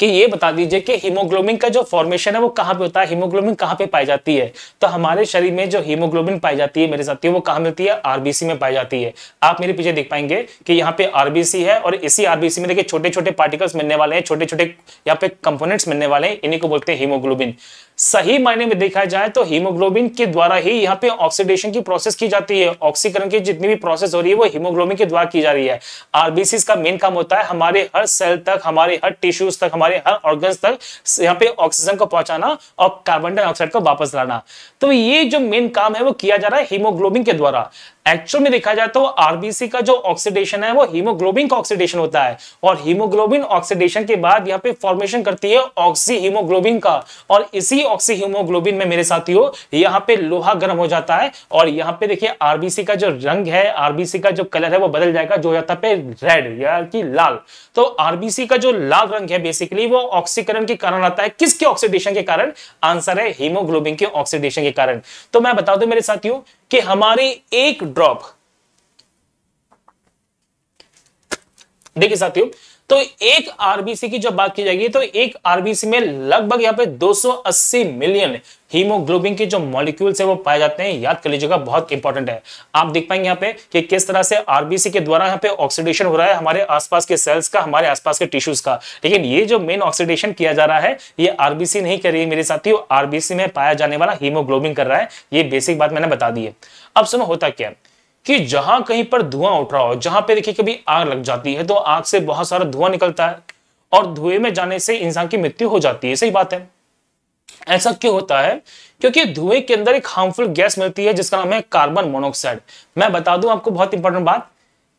कि ये बता दीजिए कि हीमोग्लोबिन का जो फॉर्मेशन है वो कहाँ पे होता है हीमोग्लोबिन कहाँ पे पाई जाती है तो हमारे शरीर में जो हीमोग्लोबिन पाई जाती है मेरे साथियों वो कहाँ मिलती है आरबीसी में पाई जाती है आप मेरे पीछे देख पाएंगे कि यहाँ पे आरबीसी है और इसी आरबीसी में देखिए छोटे छोटे पार्टिकल्स मिलने वाले हैं छोटे छोटे यहाँ पे कंपोनेंट्स मिलने वाले हैं इन्हीं को बोलते हैं हीमोग्लोबिन सही मायने में देखा जाए तो हीमोग्लोबिन के द्वारा ही यहाँ पे ऑक्सीडेशन की प्रोसेस की जाती है ऑक्सीकरण की जितनी भी प्रोसेस हो रही है वो हीमोग्लोबिन के द्वारा की जा रही है आरबीसी का मेन काम होता है हमारे हर सेल तक हमारे हर टिश्यूज तक हमारे हर ऑर्गन तक यहाँ पे ऑक्सीजन को पहुंचाना और कार्बन डाइऑक्साइड को वापस लाना तो ये जो मेन काम है वो किया जा रहा है हीमोग्लोबिन के द्वारा एक्चुअल में देखा जाए तो आरबीसी का जो ऑक्सीडेशन है वो हीमोग्लोबिन का ऑक्सीडेशन होता है और हीमोग्लोबिन ऑक्सीडेशन के बाद यहाँ पे फॉर्मेशन करती है ऑक्सी हीमोग्लोबिन का और इसी ऑक्सी हीमोग्लोबिन में मेरे साथियों यहाँ पे लोहा गर्म हो जाता है और यहाँ पे देखिए आरबीसी का जो रंग है आरबीसी का जो कलर है वो बदल जाएगा जो जाता है रेड या कि लाल तो आरबीसी का जो लाल रंग है बेसिकली वो ऑक्सीकरण के कारण आता है किसके ऑक्सीडेशन के कारण आंसर है हीमोग्लोबिन के ऑक्सीडेशन के कारण तो मैं बता दू मेरे साथियों कि हमारी एक ड्रॉप देखिए साथियों तो एक आरबीसी की जब बात की जाएगी तो एक आरबीसी में लगभग यहाँ पे 280 मिलियन हीमोग्लोबिन के जो मॉलिक्यूल्स है वो पाए जाते हैं याद कर लीजिएगा बहुत इंपॉर्टेंट है आप देख पाएंगे यहाँ पे कि किस तरह से आरबीसी के द्वारा यहाँ पे ऑक्सीडेशन हो रहा है हमारे आसपास के सेल्स का हमारे आसपास के टिश्यूज का लेकिन ये जो मेन ऑक्सीडेशन किया जा रहा है ये आरबीसी नहीं कर रही है मेरे साथियों आरबीसी में पाया जाने वाला हीमोग्लोबिन कर रहा है ये बेसिक बात मैंने बता दी है अब सुनो होता क्या है कि जहां कहीं पर धुआं उठ रहा हो जहां पे देखिए कभी आग लग जाती है तो आग से बहुत सारा धुआं निकलता है और धुएं में जाने से इंसान की मृत्यु हो जाती है सही बात है ऐसा क्यों होता है क्योंकि धुएं के अंदर एक हार्मफुल गैस मिलती है जिसका नाम है कार्बन मोनोक्साइड मैं बता दूं आपको बहुत इंपॉर्टेंट बात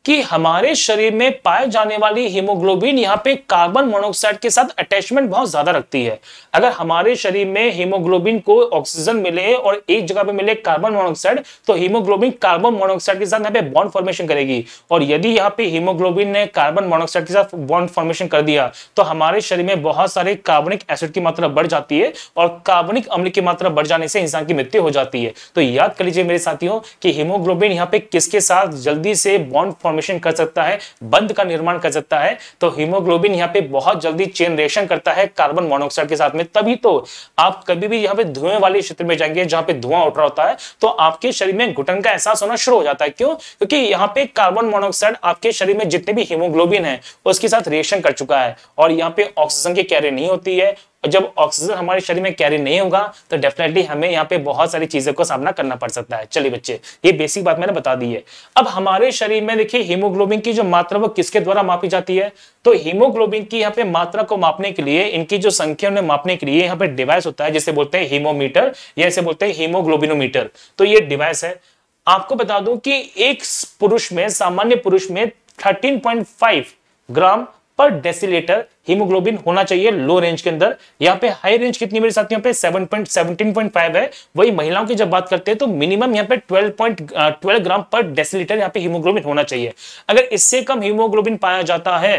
कि हमारे शरीर में पाए जाने वाली हीमोग्लोबिन यहाँ पे कार्बन मोनोक्साइड के साथ अटैचमेंट बहुत ज्यादा रखती है अगर हमारे शरीर में हीमोग्लोबिन को ऑक्सीजन मिले और एक जगह पे मिले कार्बन मोनोक्साइड तो हीमोग्लोबिन कार्बन मोनोक्साइड के साथ यहाँ पे बॉन्ड फॉर्मेशन करेगी और यदि यहाँ पे हीमोग्लोबिन ने कार्बन मोनोक्साइड के साथ बॉन्ड फॉर्मेशन कर दिया तो हमारे शरीर में बहुत सारे कार्बनिक एसिड की मात्रा बढ़ जाती है और कार्बनिक अम्ल की मात्रा बढ़ जाने से इंसान की मृत्यु हो जाती है तो याद कर लीजिए मेरे साथियों की हीमोग्लोबिन यहाँ पे किसके साथ जल्दी से बॉन्ड फॉर्म फॉर्मेशन कर सकता है बंद का निर्माण कर सकता है तो हीमोग्लोबिन यहाँ पे बहुत जल्दी चेन रेशन करता है कार्बन मोनोक्साइड के साथ में तभी तो आप कभी भी यहाँ पे धुएं वाले क्षेत्र में जाएंगे जहां पे धुआं उठ रहा होता है तो आपके शरीर में घुटन का एहसास होना शुरू हो जाता है क्यों क्योंकि यहाँ पे कार्बन मोनोक्साइड आपके शरीर में जितने भी हीमोग्लोबिन है उसके साथ रिएक्शन कर चुका है और यहाँ पे ऑक्सीजन की कैरी नहीं होती है और जब ऑक्सीजन हमारे शरीर में कैरी नहीं होगा तो डेफिनेटली हमें यहाँ पे बहुत सारी चीजों का सामना करना पड़ सकता है चलिए बच्चे ये बेसिक बात मैंने बता दी है अब हमारे शरीर में देखिए हीमोग्लोबिन की जो मात्रा वो किसके द्वारा मापी जाती है तो हीमोग्लोबिन की यहाँ पे मात्रा को मापने के लिए इनकी जो संख्या उन्हें मापने के लिए यहाँ पे डिवाइस होता है जिसे बोलते हैं हीमोमीटर या इसे बोलते हैं हीमोग्लोबिनोमीटर तो ये डिवाइस है आपको बता दूं कि एक पुरुष में सामान्य पुरुष में 13.5 ग्राम पर डेसीलीटर हीमोग्लोबिन होना चाहिए लो रेंज के अंदर यहाँ पे हाई रेंज कितनी मेरे साथ पे 7.17.5 है वही महिलाओं की जब बात करते हैं तो मिनिमम यहाँ पे 12.12 ग्राम पर डेसीलीटर यहाँ पे हीमोग्लोबिन होना चाहिए अगर इससे कम हीमोग्लोबिन पाया जाता है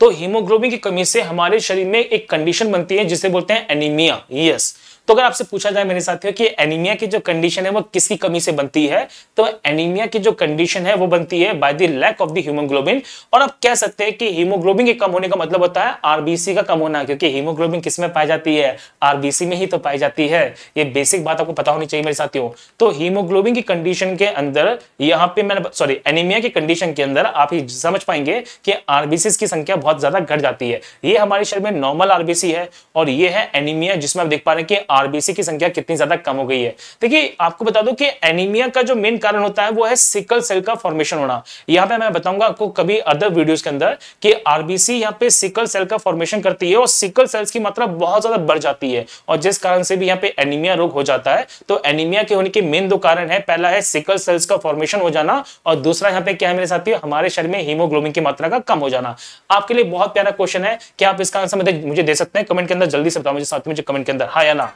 तो हीमोग्लोबिन की कमी से हमारे शरीर में एक कंडीशन बनती है जिसे बोलते हैं एनीमिया यस yes. तो अगर आपसे पूछा जाए मेरे साथियों कि एनीमिया की जो कंडीशन है वो किसकी कमी से बनती है तो एनीमिया की जो कंडीशन है वो बनती है by the lack of the haemoglobin और आप कह सकते हैं कि हीमोग्लोबिन के कम होने का मतलब होता है आरबीसी का कम होना क्योंकि हीमोग्लोबिन किस में पाई जाती है आरबीसी में ही तो पाई जाती है ये बेसिक बात आपको पता होनी चाहिए मेरे साथियों तो हीमोग्लोबिन की कंडीशन के अंदर यहाँ पे मैंने सॉरी एनीमिया की कंडीशन के अंदर आप ही समझ पाएंगे कि आरबीसी की संख्या बहुत ज्यादा घट जाती है ये हमारे शरीर में नॉर्मल आरबीसी है और ये है एनीमिया जिसमें आप देख पा रहे हैं कि आरबीसी की संख्या कितनी ज्यादा कम हो गई है देखिए आपको बता दूं कि एनीमिया का जो मेन कारण होता है वो है सिकल सेल का फॉर्मेशन होना यहाँ पे मैं बताऊंगा आपको कभी अदर वीडियोस के अंदर कि आरबीसी यहाँ पे सिकल सेल का फॉर्मेशन करती है और सिकल सेल्स की मात्रा बहुत ज्यादा बढ़ जाती है और जिस कारण से भी यहाँ पे एनीमिया रोग हो जाता है तो एनीमिया के होने के मेन दो कारण है पहला है सिकल सेल्स का फॉर्मेशन हो जाना और दूसरा यहाँ पे क्या है मेरे साथी हमारे शरीर में हीमोग्लोबिन की मात्रा का कम हो जाना आपके लिए बहुत प्यारा क्वेश्चन है क्या आप इसका आंसर मुझे दे सकते हैं कमेंट के अंदर जल्दी से बताओ मुझे साथ में मुझे कमेंट के अंदर हाँ या ना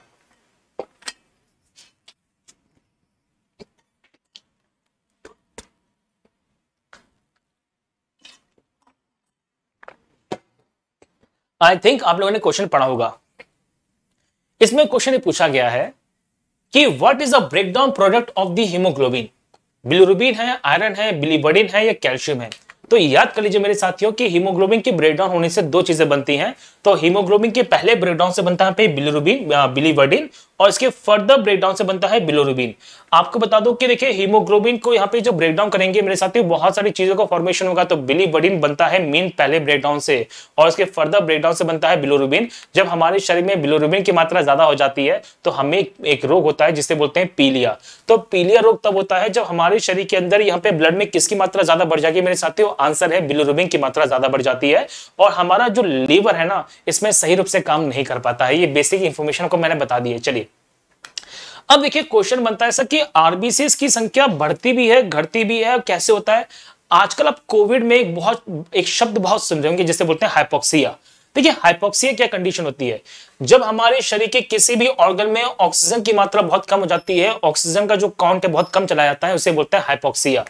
आई थिंक आप लोगों ने क्वेश्चन पढ़ा होगा इसमें क्वेश्चन पूछा गया है कि what is the breakdown product of the haemoglobin bilirubin है आयरन है बिलीबडिन है या कैल्शियम है तो याद कर लीजिए मेरे साथियों कि हीमोग्लोबिन के ब्रेकडाउन होने से दो चीजें बनती हैं तो हीमोग्लोबिन के पहले ब्रेकडाउन से बनता है बिलीरुबिन बिलीबडिन और इसके फर्दर ब्रेकडाउन से बनता है बिलोरुबिन आपको बता दो कि देखिए हीमोग्लोबिन को यहाँ पे जो ब्रेकडाउन करेंगे मेरे ही बहुत सारी चीजों का फॉर्मेशन होगा तो बिलीबडिन बनता है मीन पहले ब्रेकडाउन से और इसके फर्दर ब्रेकडाउन से बनता है बिलोरुबिन जब हमारे शरीर में बिलोरुबिन की मात्रा ज्यादा हो जाती है तो हमें एक रोग होता है जिसे बोलते हैं पीलिया तो पीलिया रोग तब होता है जब हमारे शरीर के अंदर यहाँ पे ब्लड में किसकी मात्रा ज्यादा बढ़ जाएगी मेरे साथियों आंसर है बिलोरुबिन की मात्रा ज्यादा बढ़ जाती है और हमारा जो लीवर है ना इसमें सही रूप से काम नहीं कर पाता है ये बेसिक इंफॉर्मेशन को मैंने बता दी है चलिए अब देखिए क्वेश्चन बनता है सर कि आरबीसी की संख्या बढ़ती भी है घटती भी है कैसे होता है आजकल आप कोविड में एक बहुत एक शब्द बहुत सुन रहे होंगे जिसे बोलते हैं हाइपोक्सिया देखिए हाइपोक्सिया क्या कंडीशन होती है जब हमारे शरीर के किसी भी ऑर्गन में ऑक्सीजन की मात्रा बहुत कम हो जाती है ऑक्सीजन का जो काउंट है बहुत कम चला जाता है उसे बोलते हैं हाइपोक्सिया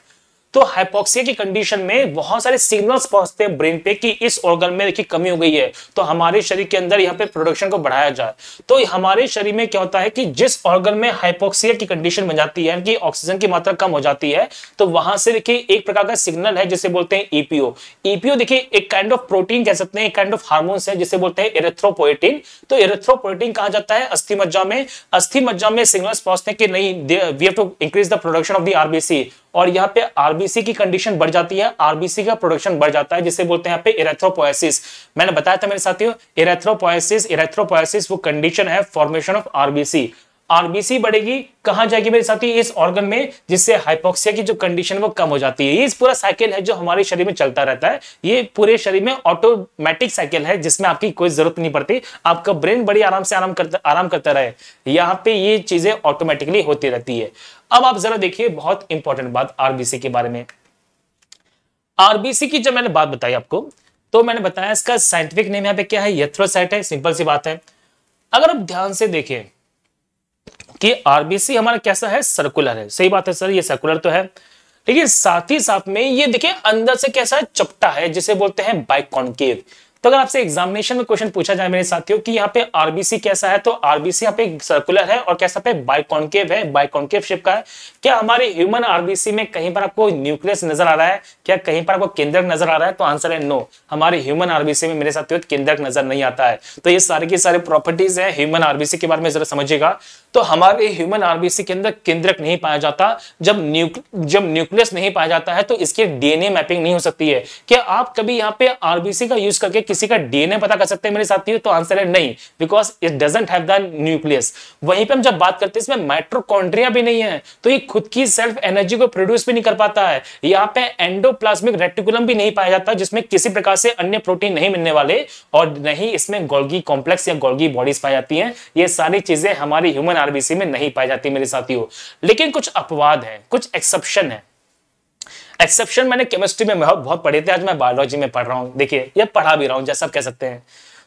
तो हाइपोक्सिया की कंडीशन में बहुत सारे सिग्नल्स पहुंचते हैं ब्रेन पे कि इस ऑर्गन में देखिए कमी हो गई है तो हमारे शरीर के अंदर यहाँ पे प्रोडक्शन को बढ़ाया जाए तो हमारे शरीर में क्या होता है कि जिस ऑर्गन में हाइपोक्सिया की कंडीशन बन जाती है कि ऑक्सीजन की मात्रा कम हो जाती है तो वहां से देखिए एक प्रकार का सिग्नल है जिसे बोलते हैं ईपीओ e ईपीओ e देखिए एक काइंड ऑफ प्रोटीन कह सकते हैं एक काइंड ऑफ हार्मोन्स है जिसे बोलते हैं एरेथ्रोपोएटिन तो एरेथ्रोपोएटिन कहा जाता है अस्थि मज्जा में अस्थि मज्जा में सिग्नल पहुंचते हैं कि नहीं we have to increase the production of the RBC और यहाँ पे आरबीसी की कंडीशन बढ़ जाती है आरबीसी का प्रोडक्शन बढ़ जाता है जिसे बोलते हैं यहाँ पे इरेथ्रोपोसिस मैंने बताया था मेरे साथियों इरेथ्रोपोसिस इरेथ्रोपोसिस वो कंडीशन है फॉर्मेशन ऑफ आरबीसी आरबीसी बढ़ेगी कहा जाएगी मेरे साथी इस ऑर्गन में जिससे हाइपोक्सिया की जो कंडीशन वो कम हो जाती है ये इस पूरा साइकिल है जो हमारे शरीर में चलता रहता है ये पूरे शरीर में ऑटोमेटिक साइकिल है जिसमें आपकी कोई जरूरत नहीं पड़ती आपका ब्रेन बड़ी आराम से आराम करता आराम करता रहे यहाँ पे ये चीजें ऑटोमेटिकली होती रहती है अब आप जरा देखिए बहुत इंपॉर्टेंट बात आरबीसी के बारे में आरबीसी की जब मैंने बात बताई आपको तो मैंने बताया इसका साइंटिफिक नेम यहां पे क्या है यथ्रोसाइट है सिंपल सी बात है अगर आप ध्यान से देखें कि आरबीसी हमारा कैसा है सर्कुलर है सही बात है सर ये सर्कुलर तो है लेकिन साथ ही साथ में ये देखिए अंदर से कैसा है चपटा है जिसे बोलते हैं बाइकॉनकेव तो अगर आपसे एग्जामिनेशन में क्वेश्चन पूछा जाए मेरे साथियों कि यहाँ पे आरबीसी कैसा है तो आरबीसी यहाँ पे सर्कुलर है और कैसा पे बाइकॉनकेव है बाइकॉनकेव शेप का है क्या हमारे ह्यूमन आरबीसी में कहीं पर आपको न्यूक्लियस नजर आ रहा है क्या कहीं पर आपको केंद्र नजर आ रहा है तो आंसर है नो हमारे ह्यूमन आरबीसी में मेरे साथियों केंद्र नजर नहीं आता है तो ये सारे की सारी प्रॉपर्टीज है ह्यूमन आरबीसी के बारे में जरा समझिएगा तो हमारे ह्यूमन आरबीसी के अंदर केंद्रक नहीं पाया जाता जब न्यूक जब न्यूक्लियस नहीं पाया जाता है तो इसके डीएनए मैपिंग नहीं हो सकती है क्या आप कभी यहाँ पे आरबीसी का यूज करके किसी का डीएनए पता कर सकते हैं मेरे साथियों तो आंसर है नहीं बिकॉज इट डजेंट है न्यूक्लियस वहीं पर हम जब बात करते हैं इसमें माइट्रोकॉन्ड्रिया भी नहीं है तो ये खुद की सेल्फ एनर्जी को प्रोड्यूस भी नहीं कर पाता है यहाँ पे एंडोप्लाज्मिक रेटिकुलम भी नहीं पाया जाता जिसमें किसी प्रकार से अन्य प्रोटीन नहीं मिलने वाले और नहीं इसमें गोल्गी कॉम्प्लेक्स या गोल्गी बॉडीज पाई जाती है ये सारी चीजें हमारी ह्यूमन आरबीसी में नहीं पाई जाती मेरे साथियों लेकिन कुछ अपवाद है कुछ एक्सेप्शन है एक्सेप्शन मैंने केमिस्ट्री में बहुत पढ़े थे आज मैं बायोलॉजी में पढ़ रहा हूँ देखिए यह पढ़ा भी रहा हूँ जैसा कह सकते हैं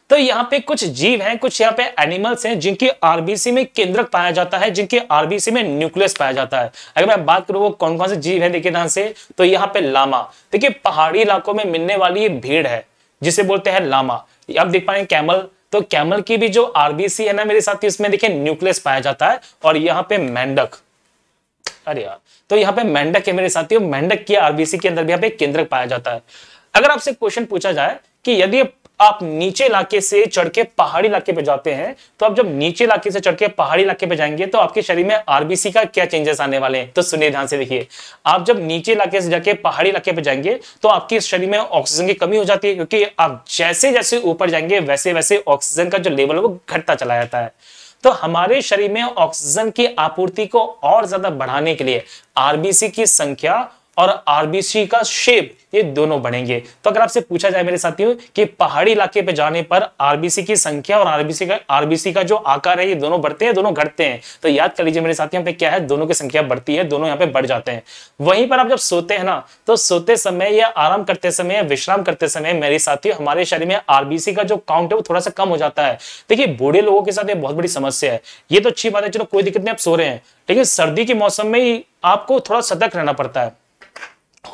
तो यहाँ पे कुछ जीव हैं कुछ यहाँ पे एनिमल्स हैं जिनके आरबीसी में केंद्रक पाया जाता है जिनके आरबीसी में न्यूक्लियस पाया जाता है अगर मैं बात करूँ वो कौन कौन से जीव हैं देखिए ध्यान से तो यहाँ पे लामा देखिए पहाड़ी इलाकों में मिलने वाली ये भीड़ है जिसे बोलते हैं लामा आप देख पाएंगे कैमल तो कैमल की भी जो आरबीसी है ना मेरे साथ इसमें देखिए न्यूक्लियस पाया जाता है और यहाँ पे मेंढक अरे यार तो यहाँ पे मेंढक है मेरे साथियों मेंढक की आरबीसी के अंदर भी यहाँ पे केंद्रक पाया जाता है अगर आपसे क्वेश्चन पूछा जाए कि यदि आप नीचे इलाके से चढ़ के पहाड़ी इलाके पे जाते हैं तो आप जब नीचे इलाके से चढ़ के पहाड़ी इलाके पे जाएंगे तो आपके शरीर में आरबीसी का क्या चेंजेस आने वाले हैं तो सुनिए ध्यान से देखिए आप जब नीचे इलाके से जाके पहाड़ी इलाके पे जाएंगे तो आपके शरीर में ऑक्सीजन की कमी हो जाती है क्योंकि आप जैसे जैसे ऊपर जाएंगे वैसे वैसे ऑक्सीजन का जो लेवल है वो घटता चला जाता है तो हमारे शरीर में ऑक्सीजन की आपूर्ति को और ज्यादा बढ़ाने के लिए आरबीसी की संख्या और आरबीसी का शेप ये दोनों बनेंगे तो अगर आपसे पूछा जाए मेरे साथियों कि पहाड़ी इलाके पे जाने पर आरबीसी की संख्या और आरबीसी का आरबीसी का जो आकार है ये दोनों बढ़ते हैं दोनों घटते हैं तो याद कर लीजिए मेरे साथियों पे क्या है दोनों की संख्या बढ़ती है दोनों यहाँ पे बढ़ जाते हैं वहीं पर आप जब सोते हैं ना तो सोते समय या आराम करते समय या विश्राम करते समय मेरे साथियों हमारे शरीर में आरबीसी का जो काउंट है वो थोड़ा सा कम हो जाता है देखिए बूढ़े लोगों के साथ ये बहुत बड़ी समस्या है ये तो अच्छी बात है चलो कोई दिक्कत नहीं आप सो रहे हैं लेकिन सर्दी के मौसम में ही आपको थोड़ा सतर्क रहना पड़ता है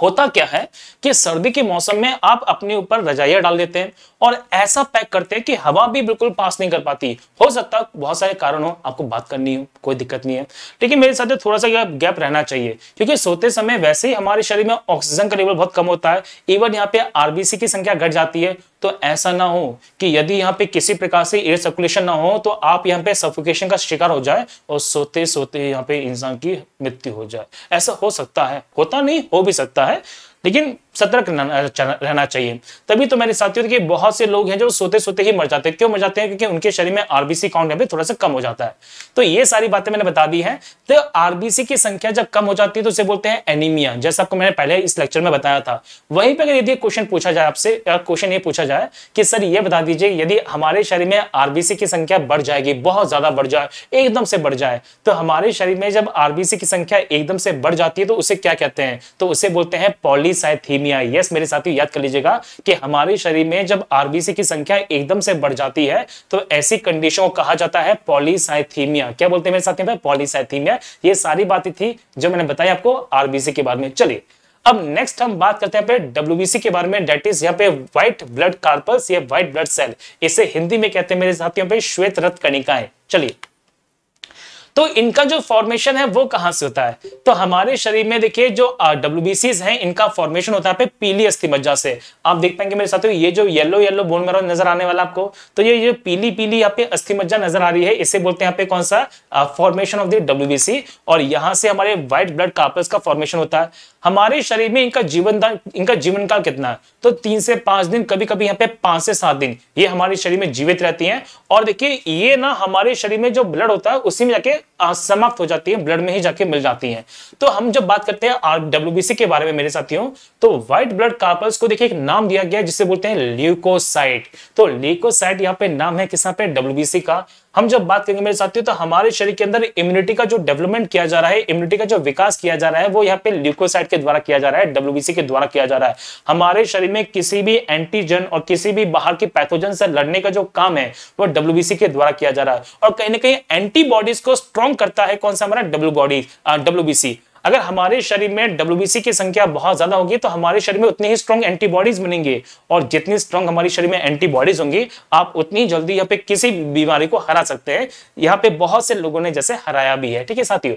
होता क्या है कि सर्दी के मौसम में आप अपने ऊपर रजाइया डाल देते हैं और ऐसा पैक करते हैं कि हवा भी बिल्कुल पास नहीं कर पाती हो सकता बहुत सारे कारण हो आपको बात करनी हो कोई दिक्कत नहीं है लेकिन मेरे साथ थोड़ा सा गैप रहना चाहिए क्योंकि सोते समय वैसे ही हमारे शरीर में ऑक्सीजन का लेवल बहुत कम होता है इवन यहाँ पे आरबीसी की संख्या घट जाती है तो ऐसा ना हो कि यदि यहाँ पे किसी प्रकार से एयर सर्कुलेशन ना हो तो आप यहाँ पे सफोकेशन का शिकार हो जाए और सोते सोते यहाँ पे इंसान की मृत्यु हो जाए ऐसा हो सकता है होता नहीं हो भी सकता है लेकिन सतर्क रहना चाहिए तभी तो मेरे साथियों देखिए बहुत से लोग हैं जो सोते सोते ही मर जाते हैं क्यों मर जाते हैं क्योंकि उनके शरीर में आरबीसी काउंट यहाँ पे थोड़ा सा कम हो जाता है तो ये सारी बातें मैंने बता दी है तो आरबीसी की संख्या जब कम हो जाती है तो उसे बोलते हैं एनीमिया जैसा आपको मैंने पहले इस लेक्चर में बताया था वहीं पर यदि क्वेश्चन पूछा जाए आपसे क्वेश्चन ये पूछा जाए कि सर ये बता दीजिए यदि हमारे शरीर में आरबीसी की संख्या बढ़ जाएगी बहुत ज्यादा बढ़ जाए एकदम से बढ़ जाए तो हमारे शरीर में जब आरबीसी की संख्या एकदम से बढ़ जाती है तो उसे क्या कहते हैं तो उसे बोलते हैं पॉलीसाइथीमिया एनीमिया यस मेरे साथियों याद कर लीजिएगा कि हमारे शरीर में जब आरबीसी की संख्या एकदम से बढ़ जाती है तो ऐसी कंडीशन कहा जाता है पॉलीसाइथीमिया क्या बोलते हैं मेरे साथियों भाई पॉलीसाइथीमिया ये सारी बातें थी जो मैंने बताया आपको आरबीसी के बारे में चलिए अब नेक्स्ट हम बात करते हैं पे डब्ल्यूबीसी के बारे में डेट इज यहाँ पे व्हाइट ब्लड कार्पल्स या व्हाइट ब्लड सेल इसे हिंदी में कहते हैं मेरे साथियों पे श्वेत रक्त कणिकाएं चलिए तो इनका जो फॉर्मेशन है वो कहां से होता है तो हमारे शरीर में देखिए जो डब्ल्यू हैं इनका फॉर्मेशन होता है पीली अस्थि मज्जा से आप देख पाएंगे मेरे साथियों ये जो येलो येलो बोन मेरा नजर आने वाला आपको तो ये जो पीली पीली यहाँ पे अस्थि मज्जा नजर आ रही है इसे बोलते हैं यहाँ पे कौन सा फॉर्मेशन ऑफ द डब्ल्यू और यहां से हमारे व्हाइट ब्लड कार्पल्स का फॉर्मेशन होता है हमारे शरीर में इनका जीवन इनका जीवन काल कितना है तो तीन से पांच दिन कभी कभी यहाँ पे पांच से सात दिन ये हमारे शरीर में जीवित रहती हैं और देखिए ये ना हमारे शरीर में जो ब्लड होता है उसी में जाके समाप्त हो जाती है ब्लड में ही जाके मिल जाती है तो हम जब बात करते हैं आर डब्ल्यू के बारे में मेरे साथियों तो व्हाइट ब्लड कार्पल्स को देखिए एक नाम दिया गया जिसे बोलते हैं ल्यूकोसाइट तो ल्यूकोसाइट यहाँ पे नाम है किस पे डब्ल्यू का हम जब बात करेंगे मेरे साथियों तो हमारे शरीर के अंदर इम्यूनिटी का जो डेवलपमेंट किया जा रहा है इम्यूनिटी का जो विकास किया जा रहा है वो यहाँ पे ल्यूकोसाइड के द्वारा किया जा रहा है डब्ल्यूबीसी के द्वारा किया जा रहा है हमारे शरीर में किसी भी एंटीजन और किसी भी बाहर के पैथोजन से लड़ने का जो काम है वो डब्ल्यूबीसी के द्वारा किया जा रहा है और कहीं ना कहीं एंटीबॉडीज को स्ट्रॉन्ग करता है कौन सा हमारा डब्ल्यू बॉडी डब्ल्यूबीसी अगर हमारे शरीर में डब्ल्यू की संख्या बहुत ज्यादा होगी तो हमारे शरीर में उतनी ही स्ट्रॉन्ग एंटीबॉडीज बनेंगे और जितनी स्ट्रॉन्ग हमारे शरीर में एंटीबॉडीज होंगी आप उतनी जल्दी यहाँ पे किसी बीमारी को हरा सकते हैं यहाँ पे बहुत से लोगों ने जैसे हराया भी है ठीक है साथियों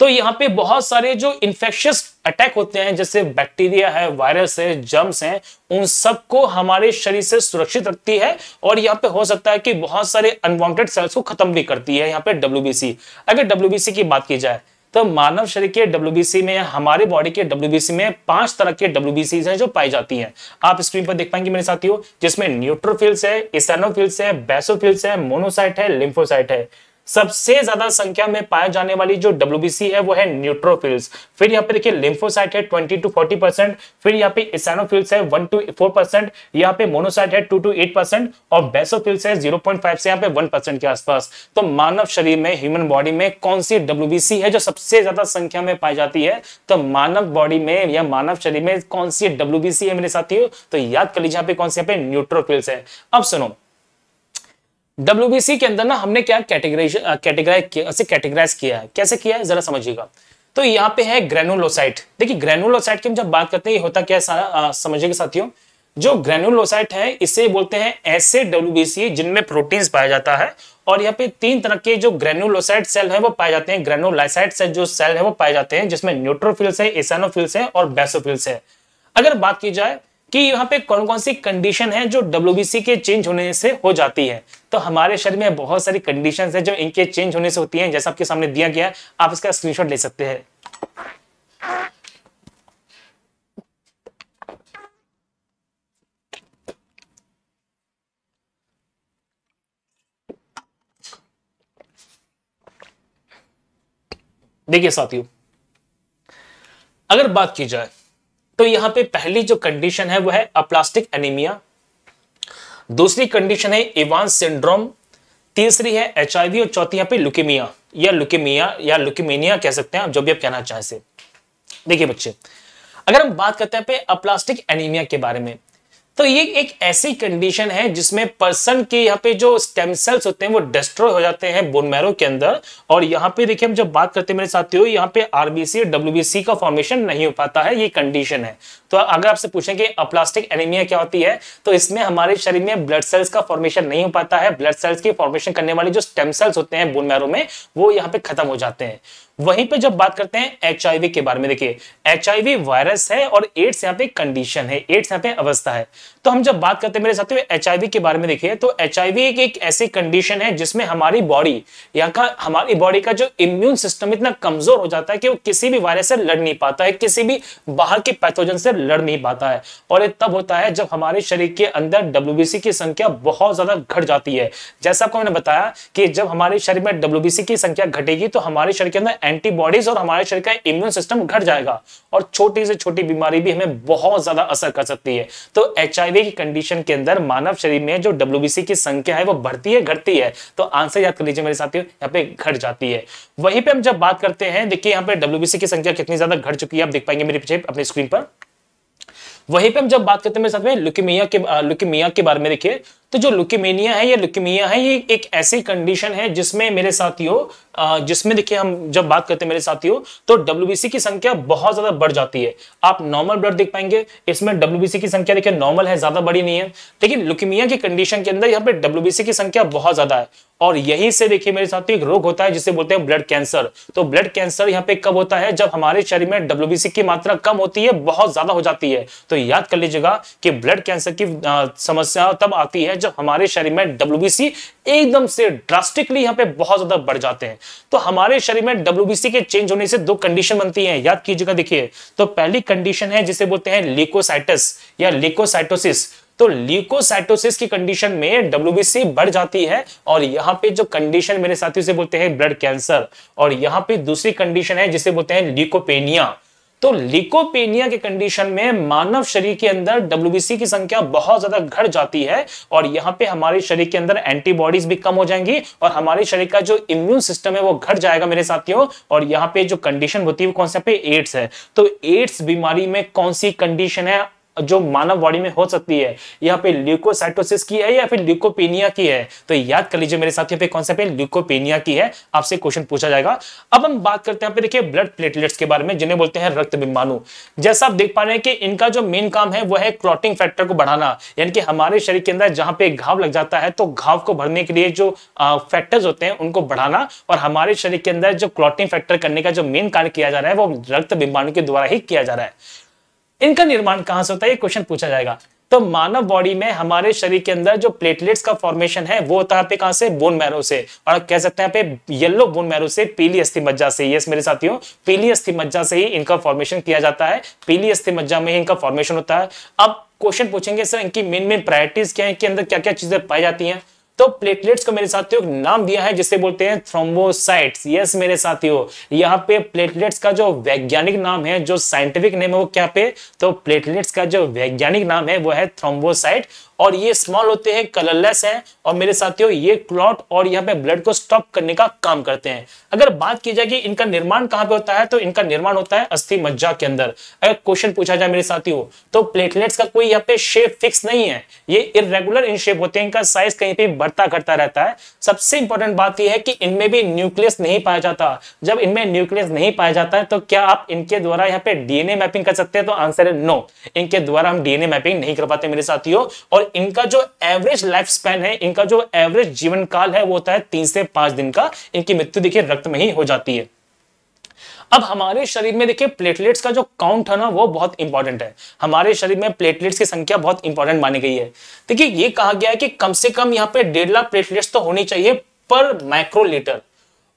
तो यहाँ पे बहुत सारे जो इन्फेक्शियस अटैक होते हैं जैसे बैक्टीरिया है वायरस है जम्स हैं उन सबको हमारे शरीर से सुरक्षित रखती है और यहाँ पे हो सकता है कि बहुत सारे अनवांटेड सेल्स को खत्म भी करती है यहाँ पे डब्ल्यू अगर डब्ल्यू की बात की जाए तो मानव शरीर के डब्ल्यू में हमारे बॉडी के डब्ल्यू में पांच तरह के डब्ल्यू हैं जो पाई जाती हैं आप स्क्रीन पर देख पाएंगे मेरे साथियों जिसमें न्यूट्रोफिल्स है इसानोफिल्स है बेसोफिल्स है मोनोसाइट है लिम्फोसाइट है सबसे ज्यादा संख्या में पाया जाने वाली जो डब्ल्यू है वो है न्यूट्रोफिल्स फिर यहाँ पे देखिए लिम्फोसाइट है ट्वेंटी टू फोर्टी परसेंट फिर यहाँ पे इसानोफिल्स है वन टू फोर परसेंट यहाँ पे मोनोसाइट है टू टू एट परसेंट और बेसोफिल्स है जीरो पॉइंट फाइव से यहाँ पे वन परसेंट के आसपास तो मानव शरीर में ह्यूमन बॉडी में कौन सी डब्ल्यू है जो सबसे ज्यादा संख्या में पाई जाती है तो मानव बॉडी में या मानव शरीर में कौन सी डब्ल्यू है मेरे साथियों तो याद कर लीजिए यहाँ पे कौन सी यहाँ पे न्यूट्रोफिल्स है अब सुनो डब्ल्यू के अंदर ना हमने क्या कैटेगराइज कैटेगराइज से कैटेगराइज किया है कैसे किया है जरा समझिएगा तो यहाँ पे है ग्रेनुलोसाइट देखिए ग्रेनुलोसाइट की हम जब बात करते हैं होता क्या समझिएगा साथियों जो ग्रेनुलोसाइट है इसे बोलते हैं ऐसे डब्ल्यू जिनमें प्रोटीन पाया जाता है और यहाँ पे तीन तरह के जो ग्रेनुलोसाइट सेल है वो पाए जाते हैं ग्रेनुलाइसाइट से जो सेल है वो पाए जाते हैं जिसमें न्यूट्रोफिल्स है एसानोफिल्स है और बेसोफिल्स है अगर बात की जाए कि यहाँ पे कौन कौन सी कंडीशन है जो डब्ल्यू के चेंज होने से हो जाती है तो हमारे शरीर में बहुत सारी कंडीशन है जो इनके चेंज होने से होती है जैसा आपके सामने दिया गया है आप इसका स्क्रीनशॉट ले सकते हैं देखिए साथियों अगर बात की जाए तो यहां पे पहली जो कंडीशन है वो है अप्लास्टिक एनीमिया दूसरी कंडीशन है इवान सिंड्रोम तीसरी है एच और चौथी यहां पे लुकेमिया या लुकेमिया या लुकेमेनिया कह सकते हैं आप जो भी आप कहना चाहें देखिए बच्चे अगर हम बात करते हैं पे अप्लास्टिक एनीमिया के बारे में तो ये एक ऐसी कंडीशन है जिसमें पर्सन के यहाँ पे जो स्टेम सेल्स होते हैं वो डिस्ट्रॉय हो जाते हैं बोन मैरो के अंदर और यहाँ पे देखिए हम जब बात करते हैं मेरे साथियों यहाँ पे आरबीसी डब्ल्यूबीसी का फॉर्मेशन नहीं हो पाता है ये कंडीशन है तो अगर आपसे पूछें कि अप्लास्टिक एनीमिया क्या होती है तो इसमें हमारे शरीर में ब्लड सेल्स का फॉर्मेशन नहीं हो पाता है ब्लड सेल्स की फॉर्मेशन करने वाले जो स्टेम सेल्स होते हैं बोन मैरो में वो यहाँ पे खत्म हो जाते हैं वहीं पे जब बात करते हैं एच के बारे में देखिए एच वायरस है और एड्स यहाँ पे कंडीशन है एड्स यहाँ पे अवस्था है तो हम जब बात करते हैं मेरे साथियों एच के बारे में देखिए तो एच एक, एक ऐसी कंडीशन है जिसमें हमारी बॉडी यहाँ का हमारी बॉडी का जो इम्यून सिस्टम इतना कमजोर हो जाता है कि वो किसी भी वायरस से लड़ नहीं पाता है किसी भी बाहर के पैथोजन से लड़ नहीं पाता है और ये तब होता है जब हमारे शरीर के अंदर डब्ल्यू की संख्या बहुत ज्यादा घट जाती है जैसा आपको मैंने बताया कि जब हमारे शरीर में डब्ल्यू की संख्या घटेगी तो हमारे शरीर के अंदर एंटीबॉडीज और हमारे शरीर का इम्यून सिस्टम घट जाएगा और छोटी से छोटी बीमारी भी हमें बहुत ज्यादा असर कर सकती है तो एच की कंडीशन के अंदर मानव शरीर में जो डब्ल्यू की संख्या है वो बढ़ती है घटती है तो आंसर याद कर लीजिए मेरे साथियों यहाँ पे घट जाती है वहीं पर हम जब बात करते हैं देखिए यहाँ पे डब्ल्यू की संख्या कितनी ज्यादा घट चुकी है आप देख पाएंगे मेरे पीछे अपने स्क्रीन पर वहीं पे हम जब बात करते हैं मेरे साथ में लुकीमिया के लुकीमिया के बारे में देखिए तो जो लुकेमेनिया है या लुकेमिया है ये एक ऐसी कंडीशन है जिसमें मेरे साथियों जिसमें देखिए हम जब बात करते हैं मेरे साथियों तो डब्ल्यू की संख्या बहुत ज्यादा बढ़ जाती है आप नॉर्मल ब्लड देख पाएंगे इसमें डब्ल्यू की संख्या देखिए नॉर्मल है ज्यादा बड़ी नहीं है लेकिन लुकेमिया की कंडीशन के अंदर यहाँ पे डब्ल्यू की संख्या बहुत ज्यादा है और यही से देखिए मेरे साथियों एक रोग होता है जिसे बोलते हैं ब्लड कैंसर तो ब्लड कैंसर यहाँ पे कब होता है जब हमारे शरीर में डब्ल्यू की मात्रा कम होती है बहुत ज्यादा हो जाती है तो याद कर लीजिएगा कि ब्लड कैंसर की समस्या तब आती है है जब हमारे शरीर में डब्ल्यू एकदम से ड्रास्टिकली यहाँ पे बहुत ज्यादा बढ़ जाते हैं तो हमारे शरीर में डब्ल्यू के चेंज होने से दो कंडीशन बनती है याद कीजिएगा देखिए तो पहली कंडीशन है जिसे बोलते हैं लिकोसाइटस या लिकोसाइटोसिस तो लिकोसाइटोसिस की कंडीशन में डब्ल्यू बढ़ जाती है और यहाँ पे जो कंडीशन मेरे साथियों से बोलते हैं ब्लड कैंसर और यहाँ पे दूसरी कंडीशन है जिसे बोलते हैं लिकोपेनिया तो लिकोपेनिया के कंडीशन में मानव शरीर के अंदर डब्ल्यू की संख्या बहुत ज्यादा घट जाती है और यहां पे हमारे शरीर के अंदर एंटीबॉडीज भी कम हो जाएंगी और हमारे शरीर का जो इम्यून सिस्टम है वो घट जाएगा मेरे साथियों और यहाँ पे जो कंडीशन होती है वो कौन सा पे एड्स है तो एड्स बीमारी में कौन सी कंडीशन है जो मानव बॉडी में हो सकती है यहाँ पे ल्यूकोसाइटोसिस की है या फिर ल्यूकोपेनिया की है तो याद कर लीजिए मेरे साथ यहाँ पे कौन सा ल्यूकोपेनिया की है आपसे क्वेश्चन पूछा जाएगा अब हम बात करते हैं देखिए ब्लड प्लेटलेट्स के बारे में जिन्हें बोलते हैं रक्त बिमानु जैसा आप देख पा रहे हैं कि इनका जो मेन काम है वो है क्लॉटिंग फैक्टर को बढ़ाना यानी कि हमारे शरीर के अंदर जहां पे घाव लग जाता है तो घाव को भरने के लिए जो फैक्टर्स होते हैं उनको बढ़ाना और हमारे शरीर के अंदर जो क्लॉटिंग फैक्टर करने का जो मेन कार्य किया जा रहा है वो रक्त बिमानु के द्वारा ही किया जा रहा है इनका निर्माण कहां से होता है ये क्वेश्चन पूछा जाएगा तो मानव बॉडी में हमारे शरीर के अंदर जो प्लेटलेट्स का फॉर्मेशन है वो होता है कहां से बोन मैरो से और कह सकते हैं पे येलो बोन मैरो से पीली अस्थि मज्जा से यस मेरे साथियों पीली अस्थि मज्जा से ही इनका फॉर्मेशन किया जाता है पीली अस्थि मज्जा में ही इनका फॉर्मेशन होता है अब क्वेश्चन पूछेंगे सर इनकी मेन मेन प्रायोरिटीज क्या है इनके अंदर क्या क्या चीजें पाई जाती है तो प्लेटलेट्स को मेरे साथियों नाम दिया है जिसे बोलते हैं थ्रोम्बोसाइट्स यस मेरे साथियों यहाँ पे प्लेटलेट्स का जो वैज्ञानिक नाम है जो साइंटिफिक नेम है वो क्या पे तो प्लेटलेट्स का जो वैज्ञानिक नाम है वो है थ्रोम्बोसाइट और ये स्मॉल होते हैं कलरलेस हैं और मेरे साथियों ये क्लॉट और यहाँ पे ब्लड को स्टॉप करने का काम करते हैं अगर बात की जाए कि इनका निर्माण कहाँ पे होता है तो इनका निर्माण होता है अस्थि मज्जा के अंदर अगर क्वेश्चन पूछा जाए मेरे साथियों तो प्लेटलेट्स का कोई यहाँ पे शेप फिक्स नहीं है ये इरेगुलर इन शेप होते हैं इनका साइज कहीं पर बढ़ता घटता रहता है सबसे इंपॉर्टेंट बात यह है कि इनमें भी न्यूक्लियस नहीं पाया जाता जब इनमें न्यूक्लियस नहीं पाया जाता है तो क्या आप इनके द्वारा यहाँ पे डीएनए मैपिंग कर सकते हैं तो आंसर है नो इनके द्वारा हम डीएनए मैपिंग नहीं कर पाते मेरे साथियों और इनका जो एवरेज लाइफ स्पैन है इनका जो एवरेज जीवन काल है वो होता है तीन से पांच दिन का इनकी मृत्यु देखिए रक्त में ही हो जाती है अब हमारे शरीर में देखिए प्लेटलेट्स का जो काउंट है ना वो बहुत इंपॉर्टेंट है हमारे शरीर में प्लेटलेट्स की संख्या बहुत इंपॉर्टेंट मानी गई है देखिए ये कहा गया है कि कम से कम यहाँ पे डेढ़ लाख प्लेटलेट्स तो होनी चाहिए पर माइक्रोलीटर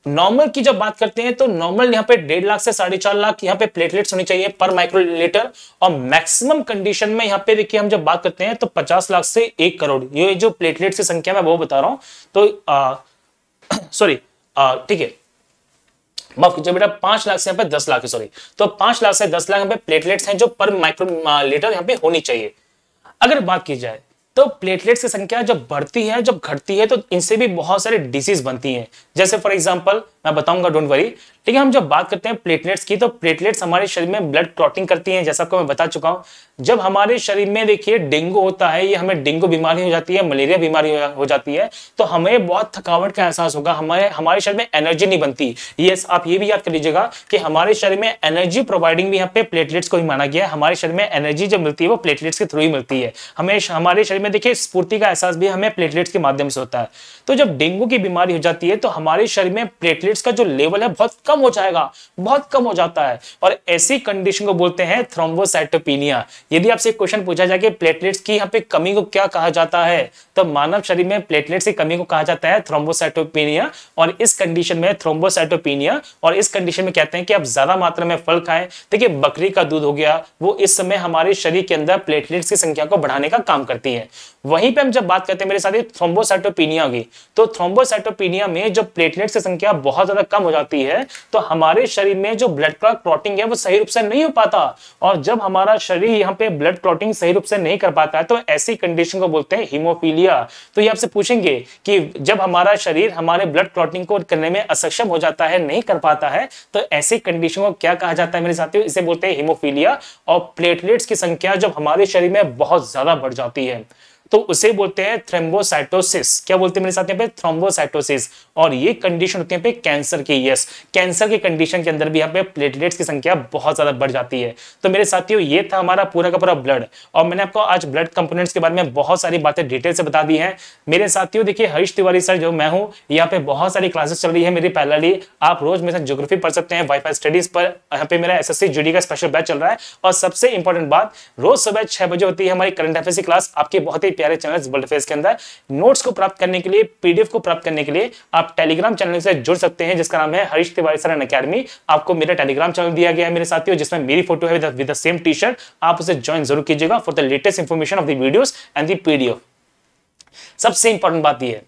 नॉर्मल की जब बात करते हैं तो नॉर्मल यहाँ पे डेढ़ लाख से साढ़े चार लाख यहाँ पे प्लेटलेट्स होनी चाहिए पर माइक्रोलीटर और मैक्सिमम कंडीशन में यहाँ पे देखिए हम जब बात करते हैं तो पचास लाख से एक करोड़ ये जो प्लेटलेट्स की संख्या मैं वो बता रहा हूँ तो सॉरी ठीक है माफ कीजिए बेटा पांच लाख से यहाँ पे दस लाख है सॉरी तो पांच लाख से दस लाख यहाँ पे प्लेटलेट्स हैं जो पर माइक्रो लीटर यहाँ पे होनी चाहिए अगर बात की जाए तो प्लेटलेट्स की संख्या जब बढ़ती है जब घटती है तो इनसे भी बहुत सारी डिसीज बनती हैं जैसे फॉर एग्जांपल मैं बताऊंगा डोंट वरी ठीक है हम जब बात करते हैं प्लेटलेट्स की तो प्लेटलेट्स हमारे शरीर में ब्लड क्लॉटिंग करती हैं जैसा आपको मैं बता चुका हूं जब हमारे शरीर में देखिए डेंगू होता है ये हमें डेंगू बीमारी हो जाती है मलेरिया बीमारी हो जाती है तो हमें बहुत थकावट का एहसास होगा हमारे हमारे शरीर में एनर्जी नहीं बनती ये आप ये भी याद कर लीजिएगा कि हमारे शरीर में एनर्जी प्रोवाइडिंग भी यहाँ पे प्लेटलेट्स को ही माना गया है हमारे शरीर में एनर्जी जो मिलती है वो प्लेटलेट्स के थ्रू ही मिलती है हमें हमारे शरीर में देखिए स्फूर्ति का एहसास भी हमें प्लेटलेट्स के माध्यम से होता है तो जब डेंगू की बीमारी हो जाती है तो हमारे शरीर में प्लेटलेट्स का जो लेवल है बहुत कम हो जाएगा बहुत कम हो जाता है और ऐसी कंडीशन को बोलते हैं थ्रोम्बोसाइटोपिनिया यदि आपसे क्वेश्चन पूछा जाए कि प्लेटलेट्स की यहाँ पे कमी को क्या कहा जाता है तो मानव शरीर में प्लेटलेट्स की कमी को कहा जाता है थ्रोम्बोसाइटोपिनिया और इस कंडीशन में थ्रोम्बोसाइटोपिनिया और इस कंडीशन में कहते हैं कि आप ज्यादा मात्रा में फल खाएं देखिए बकरी का दूध हो गया वो इस समय हमारे शरीर के अंदर प्लेटलेट्स की संख्या को बढ़ाने का काम करती है वहीं पे हम जब बात करते हैं मेरे साथी थ्रोम्बोसाइटोपिनिया की तो थ्रोम्बोसाइटोपिनिया में जो प्लेटलेट की संख्या बहुत ज्यादा कम हो जाती है तो हमारे शरीर में जो ब्लड क्लॉट क्लॉटिंग है वो सही रूप से नहीं हो पाता और जब हमारा शरीर यहाँ पे ब्लड क्लॉटिंग सही रूप से नहीं कर पाता है तो ऐसी कंडीशन को बोलते हैं हिमोफीलिया तो ये आपसे पूछेंगे कि जब हमारा शरीर हमारे ब्लड क्लॉटिंग को करने में असक्षम हो जाता है नहीं कर पाता है तो ऐसी कंडीशन को क्या कहा जाता है मेरे साथियों इसे बोलते हैं हिमोफीलिया और प्लेटलेट्स की संख्या जब हमारे शरीर में बहुत ज्यादा बढ़ जाती है तो उसे बोलते हैं थ्रेम्बोसाइटोसिस क्या बोलते हैं मेरे साथ यहाँ पे थ्रोम्बोसाइटोसिस और ये कंडीशन होती है पे कैंसर की यस कैंसर के कंडीशन के अंदर भी यहाँ पे प्लेटलेट्स की संख्या बहुत ज्यादा बढ़ जाती है तो मेरे साथियों ये था हमारा पूरा का पूरा ब्लड और मैंने आपको आज ब्लड कंपोनेंट्स के बारे में बहुत सारी बातें डिटेल से बता दी है मेरे साथियों देखिए हरीश तिवारी सर जो मैं हूँ यहाँ पे बहुत सारी क्लासेस चल रही है मेरी पैलरली आप रोज मेरे साथ ज्योग्राफी पढ़ सकते हैं वाईफाई स्टडीज पर यहाँ पे मेरा एस एस का स्पेशल बैच चल रहा है और सबसे इंपॉर्टेंट बात रोज सुबह छह बजे होती है हमारी करंट अफेयर की क्लास आपकी बहुत ही प्यारे चैनल वर्ल्ड के अंदर नोट्स को प्राप्त करने के लिए पीडीएफ को प्राप्त करने के लिए आप टेलीग्राम चैनल से जुड़ सकते हैं जिसका नाम है हरीश तिवारी सरन अकेडमी आपको मेरा टेलीग्राम चैनल दिया गया है मेरे साथियों जिसमें मेरी फोटो है विद सेम टी शर्ट आप उसे ज्वाइन जरूर कीजिएगा for the latest information of the and the PDF सबसे इंपॉर्टेंट बात यह है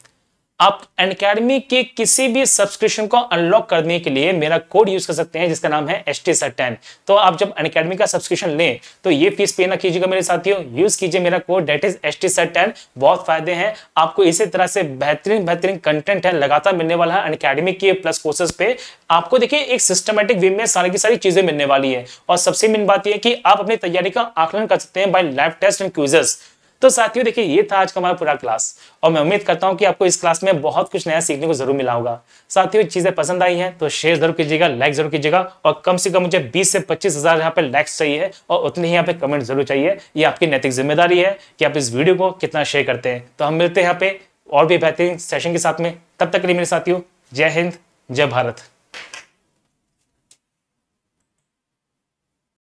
आप एनकेडमी के किसी भी सब्सक्रिप्शन को अनलॉक करने के लिए मेरा कोड यूज कर सकते हैं जिसका नाम है एस टी टेन तो आप जब अकेडमी का सब्सक्रिप्शन लें तो ये फीस पे ना कीजिएगा मेरे साथियों यूज कीजिए मेरा code that is S T ten बहुत फायदे हैं आपको इसी तरह से बेहतरीन बेहतरीन कंटेंट है लगातार मिलने वाला है अकेडमी के प्लस कोर्सेज पे आपको देखिए एक सिस्टमेटिक वे में सारी की सारी चीजें मिलने वाली है और सबसे मेन बात यह कि आप अपनी तैयारी का आकलन कर सकते हैं by live test and quizzes तो साथियों देखिए ये था आज का हमारा पूरा क्लास और मैं उम्मीद करता हूँ कि आपको इस क्लास में बहुत कुछ नया सीखने को जरूर मिला होगा साथियों चीजें पसंद आई हैं तो शेयर जरूर कीजिएगा लाइक जरूर कीजिएगा और कम से कम मुझे बीस से पच्चीस हजार यहाँ पे लाइक्स चाहिए और उतने ही यहाँ पे कमेंट जरूर चाहिए ये आपकी नैतिक जिम्मेदारी है कि आप इस वीडियो को कितना शेयर करते हैं तो हम मिलते हैं यहाँ पे और भी बेहतरीन सेशन के साथ में तब तक के लिए मेरे साथियों जय हिंद जय भारत